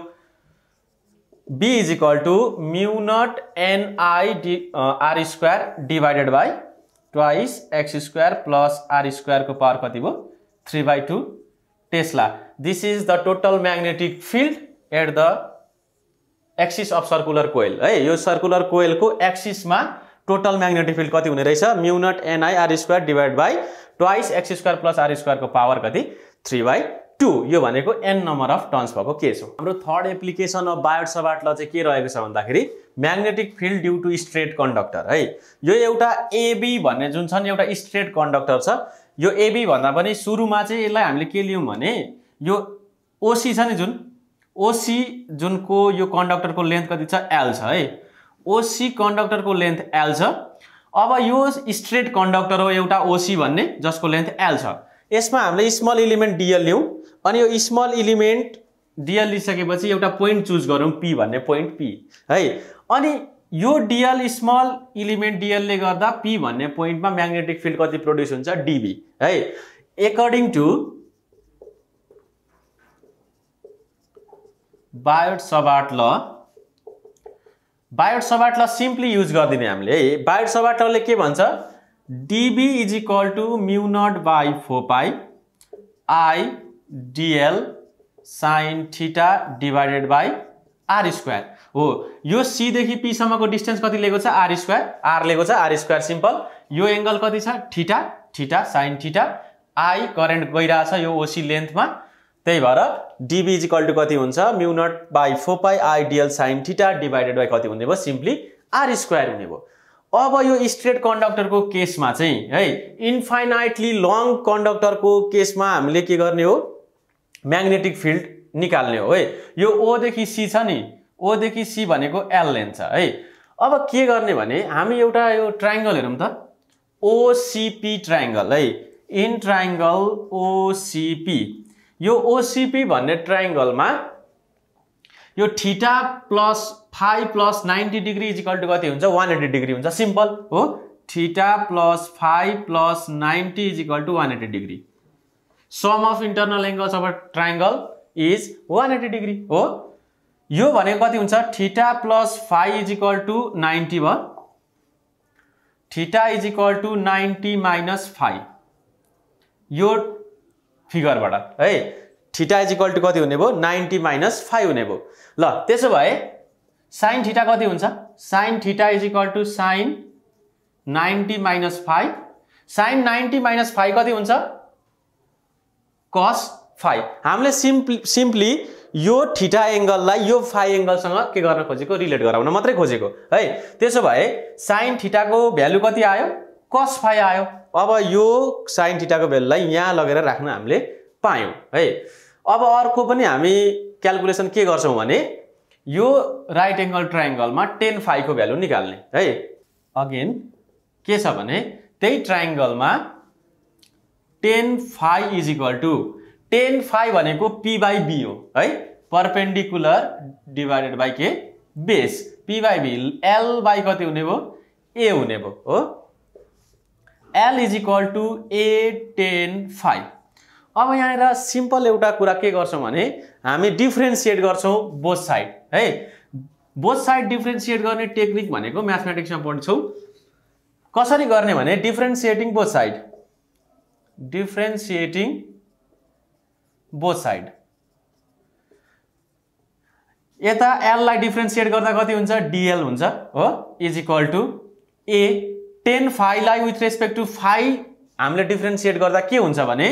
b is equal to mu nought ni d r square divided by twice x square plus are स्क्वायरको पावर कति भयो three by two tesla this is the total magnetic field at the axis of circular coil है यो circular कोइलको एक्सिसमा total magnetic field कति हुने रहेछ mu nought ni r square divide by twice x square plus are स्क्वायरको power कति three by two यो भनेको एन नम्बर अफ टन्स भएको केस हो हाम्रो थर्ड एप्लिकेसन अफ बायोसबाट ल चाहिँ के रहेको छ भन्दाखेरि magnetic field due to straight conductor है यो एउटा एबी भन्ने जुन छन् एउटा स्ट्रेट कन्डक्टर छ यो एबी भन्दा पनि सुरुमा चाहिँ यसलाई हामीले के लियौँ भने यो ओसी छ नि जुन ओसी जुनको यो कन्डक्टरको लेन्थ कति छ एल छ है ओसी कन्डक्टरको लेन्थ एल छ अब यो स्ट्रेट कन्डक्टर हो एउटा ओसी भन्ने जसको लेन्थ एल छ यसमा हामीले स्मल इलिमेन्ट डिएल लिउँ अनि यो स्मल इलिमेन्ट डिएल लिइसकेपछि एउटा पोइन्ट चुज गरौँ पी भन्ने पोइन्ट पी है अनि यो डिएल स्मल इलिमेन्ट डिएलले गर्दा पी भन्ने पोइन्टमा म्याग्नेटिक फिल्ड कति प्रड्युस हुन्छ डिबी है according to Biot Savart law Biot ल सिम्पली युज गरिदिने हामीले है बायोट लले के भन्छ db is equal to mu not by four pi I dl sine theta divided by are square हो यो सीदेखि पीसम्मको डिस्टेन्स कति लिएको छ आर स्क्वायर आर लिएको छ आर स्क्वायर सिम्पल यो एङ्गल कति छ theta theta sine theta i current गइरहेछ यो ओसी लेन्थमा त्यही भएर डिबी इजिकल टु कति हुन्छ mu nought by four pi idl sine theta divided by कति हुने भयो सिम्पली आर स्क्वायर हुने भयो अब यो स्ट्रेट कन्डक्टरको केसमा चाहिँ है इन्फाइनाइटली लङ कन्डक्टरको केसमा हामीले के गर्ने हो म्याग्नेटिक फिल्ड निकाल्ने हो है यो ओदेखि सी छ नि ओदेखि सी भनेको एल लेन्थ छ है अब के गर्ने भने हामी एउटा यो ट्राइङ्गल हेरौँ त ओसिपी ट्राइङ्गल है इन ट्राइङ्गल ओसिपी यो ओसिपी भन्ने ट्राइङ्गलमा यो theta plus five plus ninety degree is equal to कति हुन्छ वान एट्टी डिग्री हुन्छ सिम्पल हो theta plus five plus ninety is equal to one eighty degree sum of internal angles of triangle is one eighty degree हो यो भनेको कति हुन्छ theta plus five is equal to ninety भयो theta is equal to ninety minus five यो फिगरबाट है ठिटा is equal to कति हुने भयो नाइन्टी माइनस फाइभ हुने भयो ल त्यसो भए साइन ठिटा कति हुन्छ sine theta is equal to sine ninety minus five sine ninety minus five कति हुन्छ कस फाइभ हामीले सिम्पली सिम्पली यो ठिटा एङ्गललाई यो फाइ एङ्गलसँग के गर्न खोजेको रिलेट गराउन मात्रै खोजेको है त्यसो भए साइन ठिटाको भ्यालु कति आयो कस फाइ आयो अब यो साइन ठिटाको भ्यालुलाई यहाँ लगेर राख्न हामीले पायौँ है अब अर्को पनि हामी क्यालकुलेसन के गर्छौँ भने यो राइट एङ्गल ट्राइङ्गलमा टेन फाइभको भ्यालु निकाल्ने है अगेन के छ भने त्यही ट्राइङ्गलमा tan phi is equal to tan five भनेको पी बाई बी हो है पर्पेन्डिकुलर डिभाइडेड बाई के base p by b l by कति हुने भयो ए हुने भयो हो l is equal to a tan five अब यहाँनिर सिम्पल एउटा कुरा के गर्छौँ भने हामी डिफ्रेन्सिएट गर्छौँ बोथ साइड है बोथ साइड डिफ्रेन्सिएट गर्ने टेक्निक भनेको म्याथमेटिक्समा पढ्छौँ कसरी गर्ने भने differentiating both side differentiating both side यता एललाई डिफ्रेन्सिएट गर्दा कति हुन्छ डिएल हुन्छ हो is equal to a tan लाई विथ रेस्पेक्ट टु फाइ हामीले डिफ्रेन्सिएट गर्दा के हुन्छ भने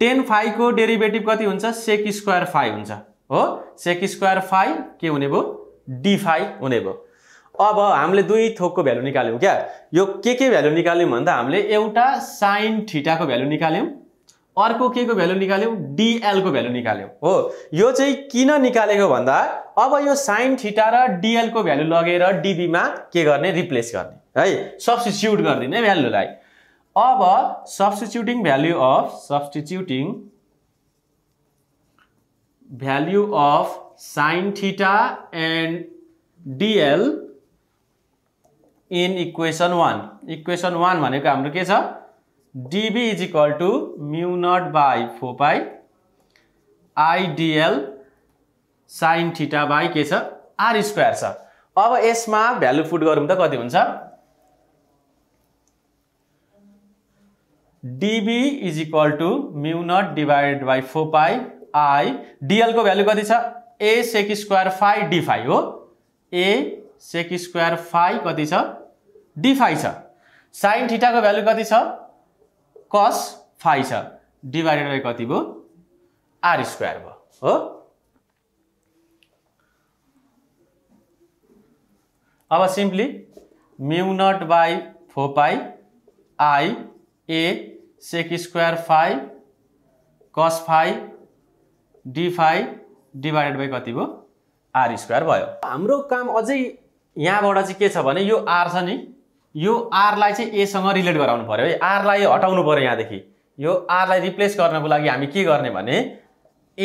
टेन फाइभको डेरिभेटिभ कति हुन्छ सेक स्क्वायर फाइ हुन्छ हो सेक स्क्वायर फाइ के हुने भयो डी हुने भयो अब हामीले दुई थोकको भ्यालु निकाल्यौँ क्या यो के के भ्यालु निकाल्यौँ भन्दा हामीले एउटा साइन ठिटाको भ्यालु निकाल्यौँ अर्को के को भ्यालु निकाल्यौँ डिएलको भ्यालु निकाल्यौँ हो यो चाहिँ किन निकालेको भन्दा अब यो साइन ठिटा र डिएलको भ्यालु लगेर डिबीमा के गर्ने रिप्लेस गर्ने है सब्सटिच्युट गरिदिने भ्यालुलाई अब substituting value of substituting value of sine theta and dl in equation one equation one भनेको हाम्रो के छ db is equal to mu nought by four pi आइडिएल sine theta by के छ आर स्क्वायर छ अब यसमा भ्यालु फुट गरौँ त कति हुन्छ db is equal to mu nought divided by four pi i डिएलको भ्यालु कति छ ए सेक स्क्वायर फाइ डिफाई हो ए सेक स्क्वायर फाइ कति छ डिफाई छ साइन ठिटाको भ्यालु कति छ कस फाइ छ डिभाइडेड बाई कति भयो आर स्क्वायर भयो हो अब simply mu not by four pi i a sec square five cos five d divided by कति भयो आर स्क्वायर भयो हाम्रो काम अझै यहाँबाट चाहिँ के छ भने यो आर छ नि यो आरलाई चाहिँ एसँग रिलेट गराउनु पऱ्यो है आरलाई हटाउनु पऱ्यो यहाँदेखि यो आरलाई रिप्लेस गर्नको लागि हामी के गर्ने भने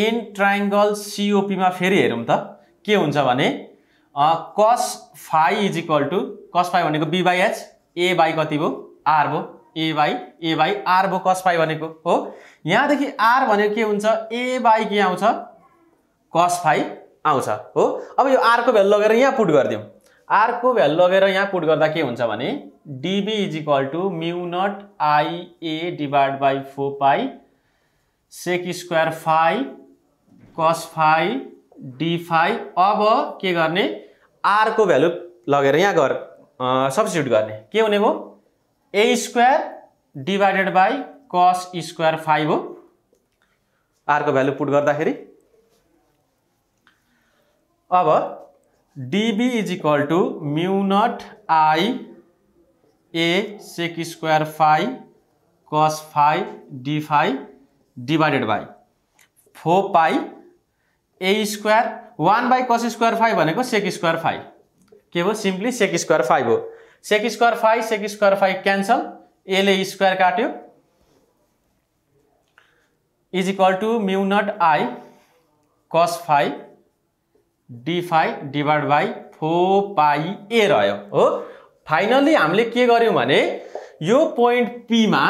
एन ट्राइङ्गल सिओपीमा फेरि हेरौँ त के हुन्छ भने cos five is equal to cos five भनेको b by h a by कति भयो आर भयो a by a by r भयो कस फाइभ भनेको हो यहाँदेखि आर भनेको के हुन्छ ए बाई के आउँछ कस फाइभ आउँछ हो अब यो आरको भ्यालु लगेर यहाँ पुट गरिदिउँ आरको भ्यालु लगेर यहाँ पुट गर्दा के हुन्छ भने DB is equal to mu nought ia divide by four pi sec square phi cos phi d phi अब के गर्ने आरको भ्यालु लगेर यहाँ गर सब्सिट्युट गर्ने के हुने भयो a square divided by cos square five हो आरको भ्यालु पुट गर्दाखेरि अब d is equal to mu nought i a sec square five cos five d five divided by four pi a square one by cos square five sec square five के भयो simply sec square five हो sec square five sec square five cancel एले square काट्यो is equal to mu nought i cos five D divide by four pi a रह्यो हो finally हामीले के गर्यौँ भने यो पोइन्ट पीमा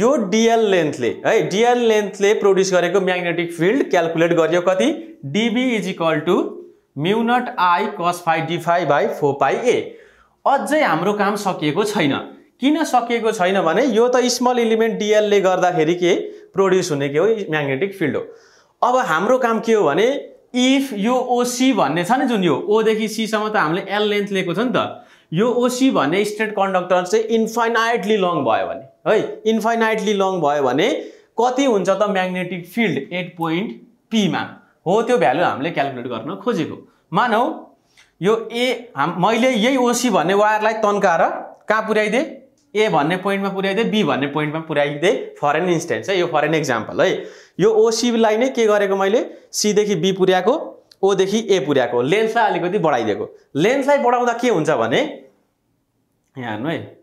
यो डिएल लेन्थले है डिएल लेन्थले प्रड्युस गरेको म्याग्नेटिक फिल्ड क्यालकुलेट गरियो कति db is equal to mu nought i cos phi d by four pi a अझै हाम्रो काम सकिएको छैन किन सकिएको छैन भने यो त स्मल इलिमेन्ट डिएलले गर्दाखेरि के प्रड्युस हुने के हो म्याग्नेटिक फिल्ड हो अब हाम्रो काम के हो भने इफ यो ओसी भन्ने छ नि जुन यो ओदेखि सीसम्म त हामीले एल लेन्थ लिएको छ नि त यो ओसी भन्ने स्ट्रेट कन्डक्टर चाहिँ इन्फाइनाइटली लङ भयो भने है इन्फाइनाइटली लङ भयो भने कति हुन्छ त म्याग्नेटिक फिल्ड एट पोइन्ट पीमा हो त्यो भ्यालु हामीले क्यालकुलेट गर्न खोजेको मानौ यो ए मैले यही ओसी भन्ने वायरलाई तन्काएर कहाँ पुर्याइदिएँ ए भन्ने पोइन्टमा पुर्याइदिए बी भन्ने पोइन्टमा पुर्याइदिए फरेन इन्स्टेन्स है यो फरेन एक्जाम्पल है यो ओसीलाई नै के गरेको मैले सीदेखि बी पुर्याएको ओदेखि ए पुर्याएको लेन्सलाई अलिकति बढाइदिएको लेन्सलाई बढाउँदा के हुन्छ भने यहाँ हेर्नु है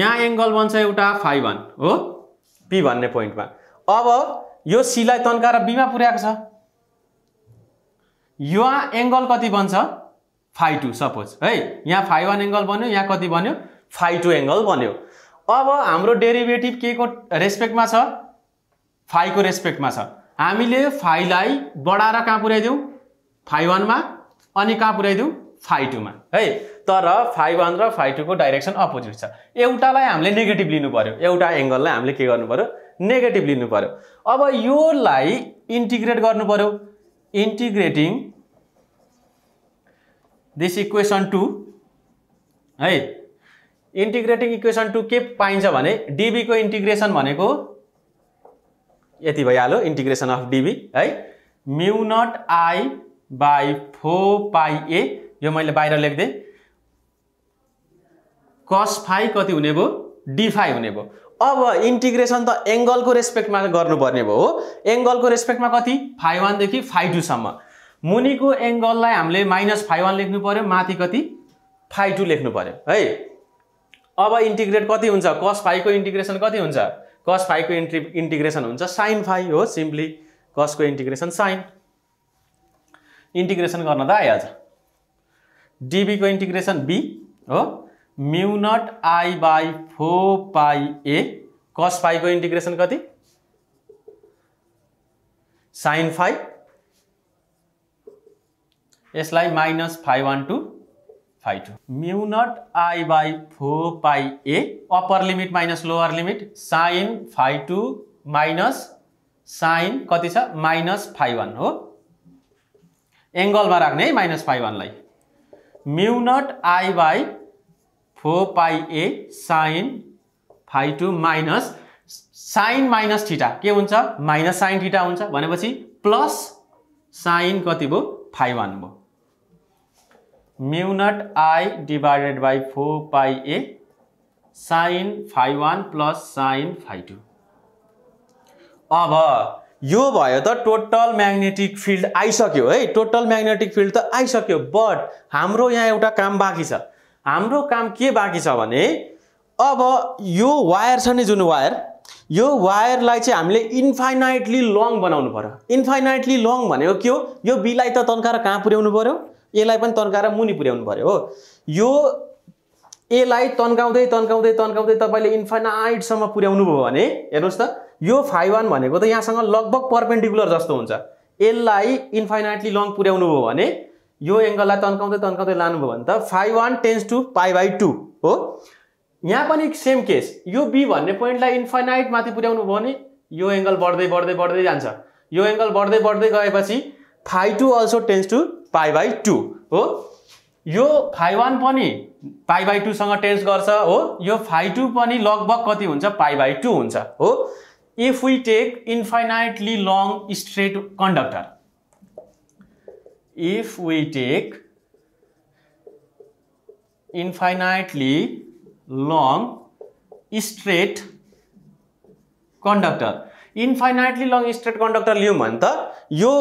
यहाँ एङ्गल बन्छ एउटा फाइभ वान हो पी भन्ने पोइन्टमा अब यो सीलाई तन्काएर बीमा पुर्याएको छ यो एङ्गल कति बन्छ फाइ टू सपोज है यहाँ फाइ वान एङ्गल बन्यो यहाँ कति बन्यो फाइ टू एङ्गल बन्यो अब हाम्रो डेरिभेटिभ के को रेस्पेक्टमा छ फाइको रेस्पेक्टमा छ हामीले फाइलाई बढाएर कहाँ पुऱ्याइदिउँ फाइ वानमा अनि कहाँ पुऱ्याइदिउँ फाइ टूमा है तर फाइ वान र फाइ टूको डाइरेक्सन अपोजिट छ एउटालाई हामीले नेगेटिभ लिनु पऱ्यो एउटा एङ्गललाई हामीले के गर्नु पऱ्यो नेगेटिभ लिनु पऱ्यो अब योलाई इन्टिग्रेट गर्नु पऱ्यो इन्टिग्रेटिङ दिस इक्वेसन टू है इन्टिग्रेटिङ इक्वेसन टू के पाइन्छ भने डिबीको इन्टिग्रेसन भनेको यति भइहाल्यो इन्टिग्रेसन अफ डिबी है mu not I by four pi a यो मैले बाहिर लेखिदिएँ कस फाई कति हुने भयो डिफाई हुने भयो अब इन्टिग्रेसन त एङ्गलको रेस्पेक्टमा गर्नुपर्ने भयो हो एङ्गलको रेस्पेक्टमा कति फाइभ वानदेखि फाइभ टूसम्म मुनिको एङ्गललाई हामीले माइनस फाइभ वान लेख्नु पऱ्यो माथि कति फाइभ टू लेख्नु पऱ्यो है अब इन्टिग्रेट कति हुन्छ कस फाइभको इन्टिग्रेसन कति हुन्छ कस फाइभको इन्टि इन्टिग्रेसन हुन्छ साइन फाइभ हो सिम्पली कसको इन्टिग्रेसन साइन इन्टिग्रेसन गर्न त आइहाल्छ डिबीको इन्टिग्रेसन बी हो mu not I by four pi a cos फाइभको इन्टिग्रेसन कति साइन फाइभ यसलाई minus five one two five two mu not I by four pi a upper limit minus lower limit sine five two minus sine कति छ minus five one हो एङ्गलमा राख्ने है minus five वानलाई mu not I by four pi a sine five two minus sine minus theta के हुन्छ minus sine theta हुन्छ भनेपछि प्लस साइन कति भयो फाइभ वान भयो mu nought i divided by four pi a sine phi one plus sine phi two अब यो भयो त टोटल म्याग्नेटिक फिल्ड आइसक्यो है टोटल म्याग्नेटिक फिल्ड त आइसक्यो बट हाम्रो यहाँ एउटा काम बाँकी छ हाम्रो काम के बाँकी छ भने अब यो वायर छ नि जुन वायर यो वायरलाई चाहिँ हामीले इन्फाइनाइटली लङ बनाउनु पऱ्यो इन्फाइनाइटली लङ भनेको के हो यो बिलाई त तन्काएर कहाँ पुर्याउनु पऱ्यो यसलाई पनि तन्काएर मुनि पुर्याउनु पऱ्यो हो यो एलाई तन्काउँदै तन्काउँदै तन्काउँदै तपाईँले इन्फाइनाइटसम्म पुर्याउनु भयो भने हेर्नुहोस् त यो फाइभ वान भनेको त यहाँसँग लगभग पर्पेन्डिकुलर जस्तो हुन्छ यसलाई इन्फाइनाइटली लङ पुर्याउनु भयो भने यो एङ्गललाई तन्काउँदै तन्काउँदै लानुभयो भने त five one tends two five by two हो यहाँ पनि सेम केस यो बी भन्ने पोइन्टलाई इन्फाइनाइट माथि पुर्याउनु भयो भने यो एङ्गल बढ्दै बढ्दै बढ्दै जान्छ यो एङ्गल बढ्दै बढ्दै गएपछि five two also tends two pi by two हो यो फाइ वान पनि पाई बाई टूसँग टेन्स गर्छ हो यो फाइ टू पनि लगभग कति हुन्छ पाई बाई टू हुन्छ हो if we take infinitely long straight conductor if we take infinitely long straight conductor infinitely long straight conductor लियौँ भने त यो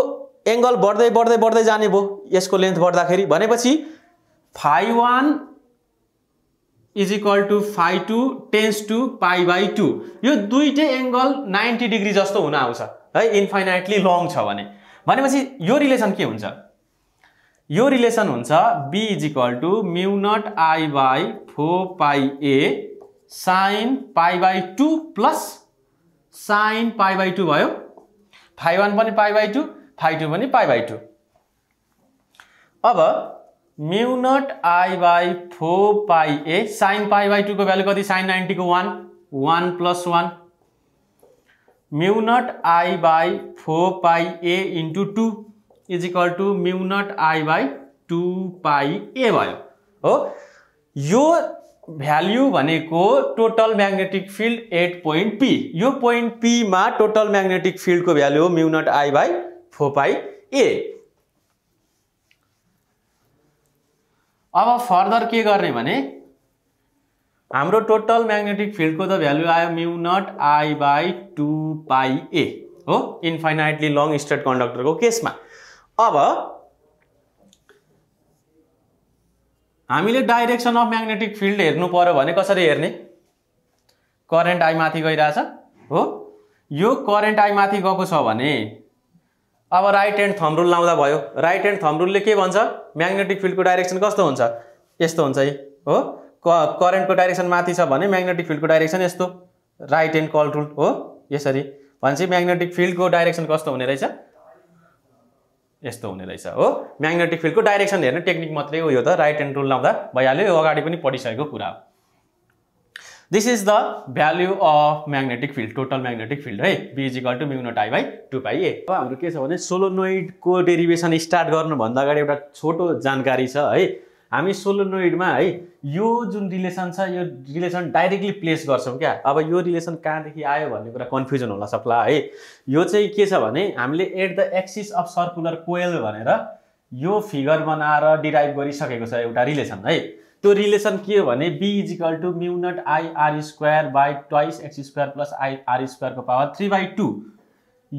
एङ्गल बढ्दै बढ्दै बढ्दै जाने भयो यसको लेन्थ बढ्दाखेरि भनेपछि five one is equal to five two tends to pi by two यो दुइटै एङ्गल नाइन्टी डिग्री जस्तो हुन आउँछ है इन्फाइनाइटली लङ छ भने भनेपछि यो रिलेसन के हुन्छ यो रिलेसन हुन्छ be is equal to mu mu nought I by four pi a sine pi by two plus sine pi by two भयो फाइभ वान पनि pi by two phi two पनि पाइ बाई टू अब mu nought nought I by four pi a sine pi by टूको value कति sine नाइन्टीको one one plus one mu nought nought I by four pi a into two is equal to mu nought nought I by two pi a भयो हो यो value भनेको total magnetic field at point P यो point पीमा total magnetic फिल्डको value हो mu not I by four pi a अब further के गर्ने भने हाम्रो टोटल म्याग्नेटिक फिल्डको त भ्यालु आयो mu not I by two pi a हो इन्फाइनाइटली लङ स्ट्रेट कन्डक्टरको केसमा अब हामीले डाइरेक्सन अफ म्याग्नेटिक फिल्ड हेर्नु पऱ्यो भने कसरी हेर्ने करेन्ट आई माथि गइरहेछ हो यो करेन्ट आई माथि गएको छ भने अब राइट ह्यान्ड थम्ब रुल लाउँदा भयो राइट ह्यान्ड थम्ब रुलले के भन्छ म्याग्नेटिक फिल्डको डाइरेक्सन कस्तो हुन्छ यस्तो हुन्छ है हो करेन्टको डाइरेक्सन माथि छ भने म्याग्नेटिक फिल्डको डाइरेक्सन यस्तो राइट ह्यान्ड कल रुल हो यसरी भनेपछि म्याग्नेटिक फिल्डको डाइरेक्सन कस्तो हुने रहेछ यस्तो हुने रहेछ हो म्याग्नेटिक फिल्डको डाइरेक्सन हेर्ने टेक्निक मात्रै हो यो त राइट ह्यान्ड रुल लाउँदा भइहाल्यो यो अगाडि पनि पढिसकेको कुरा हो this is the value of magnetic field total magnetic field है B is equal to I by two pi a अब हाम्रो के छ भने सोलोनोइडको डेरिभेसन स्टार्ट गर्नुभन्दा अगाडि एउटा छोटो जानकारी छ है हामी सोलोनोइडमा है यो जुन रिलेसन छ यो रिलेसन डाइरेक्टली प्लेस गर्छौँ क्या अब यो रिलेसन कहाँदेखि आयो भन्ने कुरा कन्फ्युजन हुन सक्ला है यो चाहिँ के छ भने हामीले at the axis of circular coil भनेर यो फिगर बनाएर डिराइभ गरिसकेको छ एउटा रिलेसन है त्यो रिलेसन के हो भने B is equal to mu naught I R square by twice x square plus I R स्क्वायरको पावर थ्री बाई टू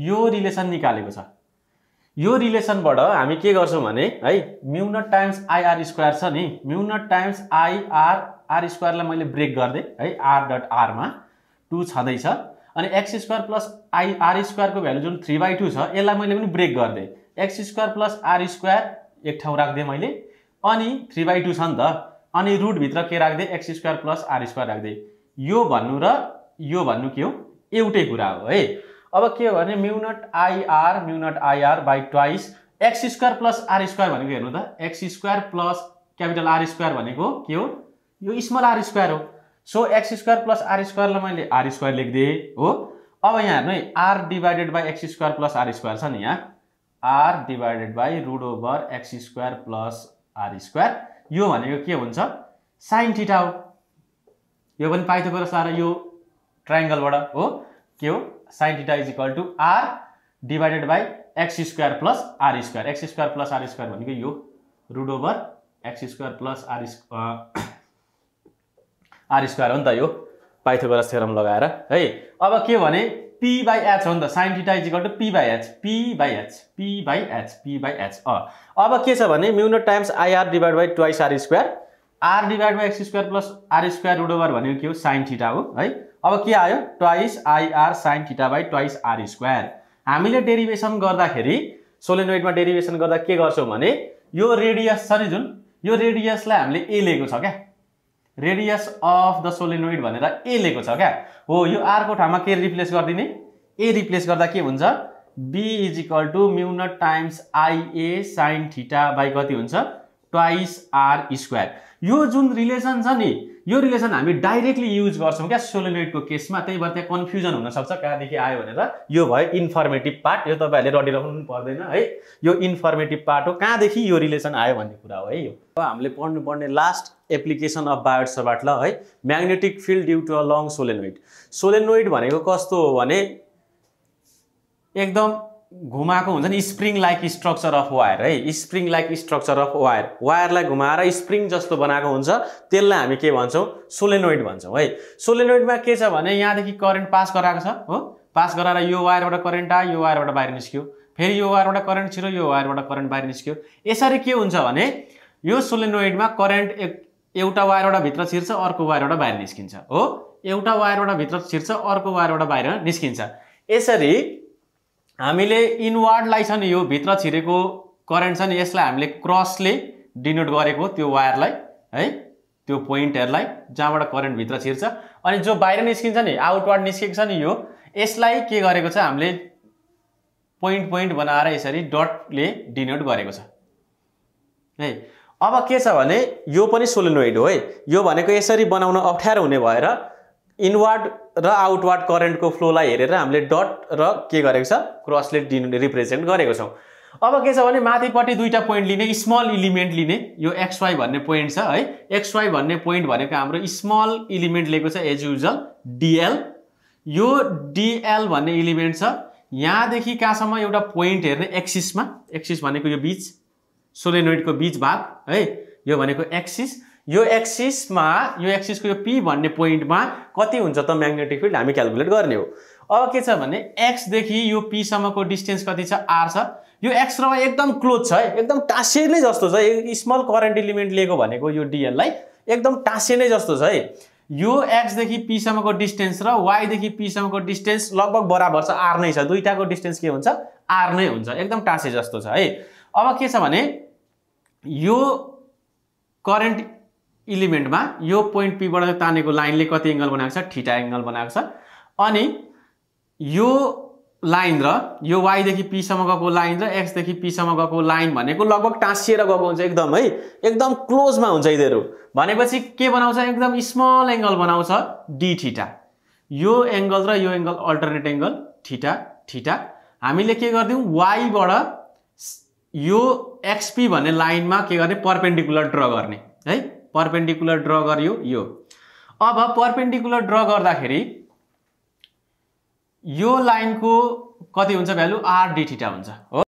यो रिलेसन निकालेको छ यो रिलेसनबाट हामी के गर्छौँ भने है म्युनट टाइम्स आइआर स्क्वायर छ नि म्युनट टाइम्स आइआर आर स्क्वायरलाई मैले ब्रेक गरिदिएँ है आर डट आरमा टू छँदैछ अनि एक्स स्क्वायर प्लस आइआर स्क्वायरको भ्यालु जुन थ्री बाई टू छ यसलाई मैले पनि ब्रेक गरिदिएँ x square plus are square एक ठाउँ राखिदिएँ मैले अनि थ्री बाई टू छ नि त अनि रुटभित्र के राख्दै x square plus are square राख्दै यो भन्नु र यो भन्नु के हो एउटै कुरा हो है अब के हो भने mu naught I R mu naught I R by twice x square plus are square भनेको हेर्नु त x square plus capital R square भनेको के हो यो स्मल आर स्क्वायर हो so x square plus R स्क्वायरलाई मैले आर स्क्वायर लेखिदिएँ हो अब यहाँ हेर्नु है R divided by x square plus are square छ नि यहाँ R divided by root over x square plus are square यो भनेको के हुन्छ साइन थिटा हो यो पनि पाइथागोरस आएर यो ट्राइङ्गलबाट हो के हो sine theta is equal to R divided by x square plus are square x square plus are square भनेको यो root over x square plus R R square हो नि त यो पाइथागोरस थ्योरम लगाएर है अब के भने पी बाई एच हो नि त sine theta is equal to P by H P by H P by H P by H अँ अब के छ भने mu naught times I R divide by twice R square R divide by x square plus are square root over भनेको के हो sine theta हो है अब के आयो twice I R sine theta by twice R square हामीले डेरिभेसन गर्दाखेरि सोलेनोइडमा डेरिभेसन गर्दा के गर्छौँ भने यो रेडियस छ नि जुन यो रेडियसलाई हामीले ए लिएको छ क्या रेडियस अफ द सोलेनोइड भनेर ए लिएको छ क्या हो यो आरको ठाउँमा के रिप्लेस गरिदिने ए रिप्लेस गर्दा के हुन्छ be is equal to mu naught times I A sine theta by कति हुन्छ ट्वाइस आर स्क्वायर यो जुन रिलेसन छ नि यो रिलेसन हामी डाइरेक्टली युज गर्छौँ क्या सोलेनोइडको केसमा त्यही भएर त्यहाँ कन्फ्युजन हुनसक्छ कहाँदेखि आयो भनेर यो भयो इन्फर्मेटिभ पार्ट यो तपाईँहरूले रडिरहनु पर्दैन है यो इन्फर्मेटिभ पार्ट हो कहाँदेखि यो रिलेसन आयो भन्ने कुरा हो है यो हामीले पढ्नुपर्ने लास्ट एप्लिकेसन अफ बायोट्सबाट ल है magnetic field due to a long solenoid solenoid भनेको कस्तो हो भने एकदम घुमाएको हुन्छ नि spring like structure of wire है spring like structure of wire वायरलाई घुमाएर स्प्रिङ जस्तो बनाएको हुन्छ त्यसलाई हामी के भन्छौँ सोलेनोइड भन्छौँ है सोलेनोइडमा के छ भने यहाँदेखि करेन्ट पास गराएको छ हो पास गराएर यो वायरबाट करेन्ट आयो यो वायरबाट बाहिर निस्क्यो फेरि यो वायरबाट करेन्ट छिरो यो वायरबाट करेन्ट बाहिर निस्क्यो यसरी के हुन्छ भने यो सोलेनोइडमा करेन्ट एउटा वायरबाट भित्र छिर्छ अर्को वायरबाट बाहिर निस्किन्छ हो एउटा वायरबाट भित्र छिर्छ अर्को वायरबाट बाहिर निस्किन्छ यसरी हामीले इनवार्डलाई छ नि यो भित्र छिरेको करेन्ट छ नि यसलाई हामीले क्रसले डिनोट गरेको त्यो वायरलाई है त्यो पोइन्टहरूलाई जहाँबाट करेन्ट भित्र छिर्छ अनि जो बाहिर निस्किन्छ नि आउटवार्ड निस्केको छ नि यो यसलाई के गरेको छ हामीले पोइन्ट पोइन्ट बनाएर यसरी डटले डिनोट गरेको छ है अब के छ भने यो पनि सोलिनोइड हो है यो भनेको यसरी बनाउन अप्ठ्यारो हुने भएर इनवार्ड र आउटवार्ड करेन्टको फ्लोलाई हेरेर हामीले डट र के गरेको छ क्रसले डि रिप्रेजेन्ट गरेको छौँ अब के छ भने माथिपट्टि दुईवटा पोइन्ट लिने स्मल इलिमेन्ट लिने यो एक्सवाई भन्ने पोइन्ट छ है एक्सवाई भन्ने पोइन्ट भनेको हाम्रो स्मल इलिमेन्ट लिएको छ एज युजल डिएल यो डिएल भन्ने इलिमेन्ट छ यहाँदेखि कहाँसम्म एउटा पोइन्ट हेर्ने एक्सिसमा एक्सिस भनेको यो बिच सोलेनोइडको बिच भाग है यो भनेको एक्सिस यो एक्सिसमा यो एक्सिसको यो पी भन्ने पोइन्टमा कति हुन्छ त म्याग्नेटिक फिल्ड हामी क्यालकुलेट गर्ने हो अब के छ भने एक्सदेखि यो पीसम्मको डिस्टेन्स कति छ आर छ यो एक्स र एकदम क्लोज छ है एकदम टाँसे नै जस्तो छ स्मल करेन्ट इलिमेन्ट लिएको भनेको यो डिएललाई एकदम टाँसे नै जस्तो छ है यो एक्सदेखि पीसम्मको डिस्टेन्स र वाइदेखि पीसम्मको डिस्टेन्स लगभग बराबर छ आर नै छ दुइटाको डिस्टेन्स के हुन्छ आर नै हुन्छ एकदम टाँसे जस्तो छ है अब के छ भने यो करेन्ट इलिमेन्टमा यो पोइन्ट पीबाट तानेको लाइनले कति एङ्गल बनाएको छ ठिटा एङ्गल बनाएको छ अनि यो लाइन र यो वाइदेखि पीसम्म गएको लाइन र एक्सदेखि पीसम्म गएको लाइन भनेको लगभग टाँसिएर गएको हुन्छ एकदम है एकदम क्लोजमा हुन्छ यिनीहरू भनेपछि के बनाउँछ एकदम स्मल एङ्गल बनाउँछ डी ठिटा यो एङ्गल र यो angle alternate angle theta theta हामीले के गरिदिउँ वाइबाट यो एक्सपी भन्ने लाइनमा के गर्ने पर्पेन्डिकुलर ड्र गर्ने है पर्पेन्डिकुलर ड्र गरियो यो अब पर्पेन्डिकुलर ड्र गर्दाखेरि यो लाइनको कति हुन्छ भ्यालु आर हुन्छ हो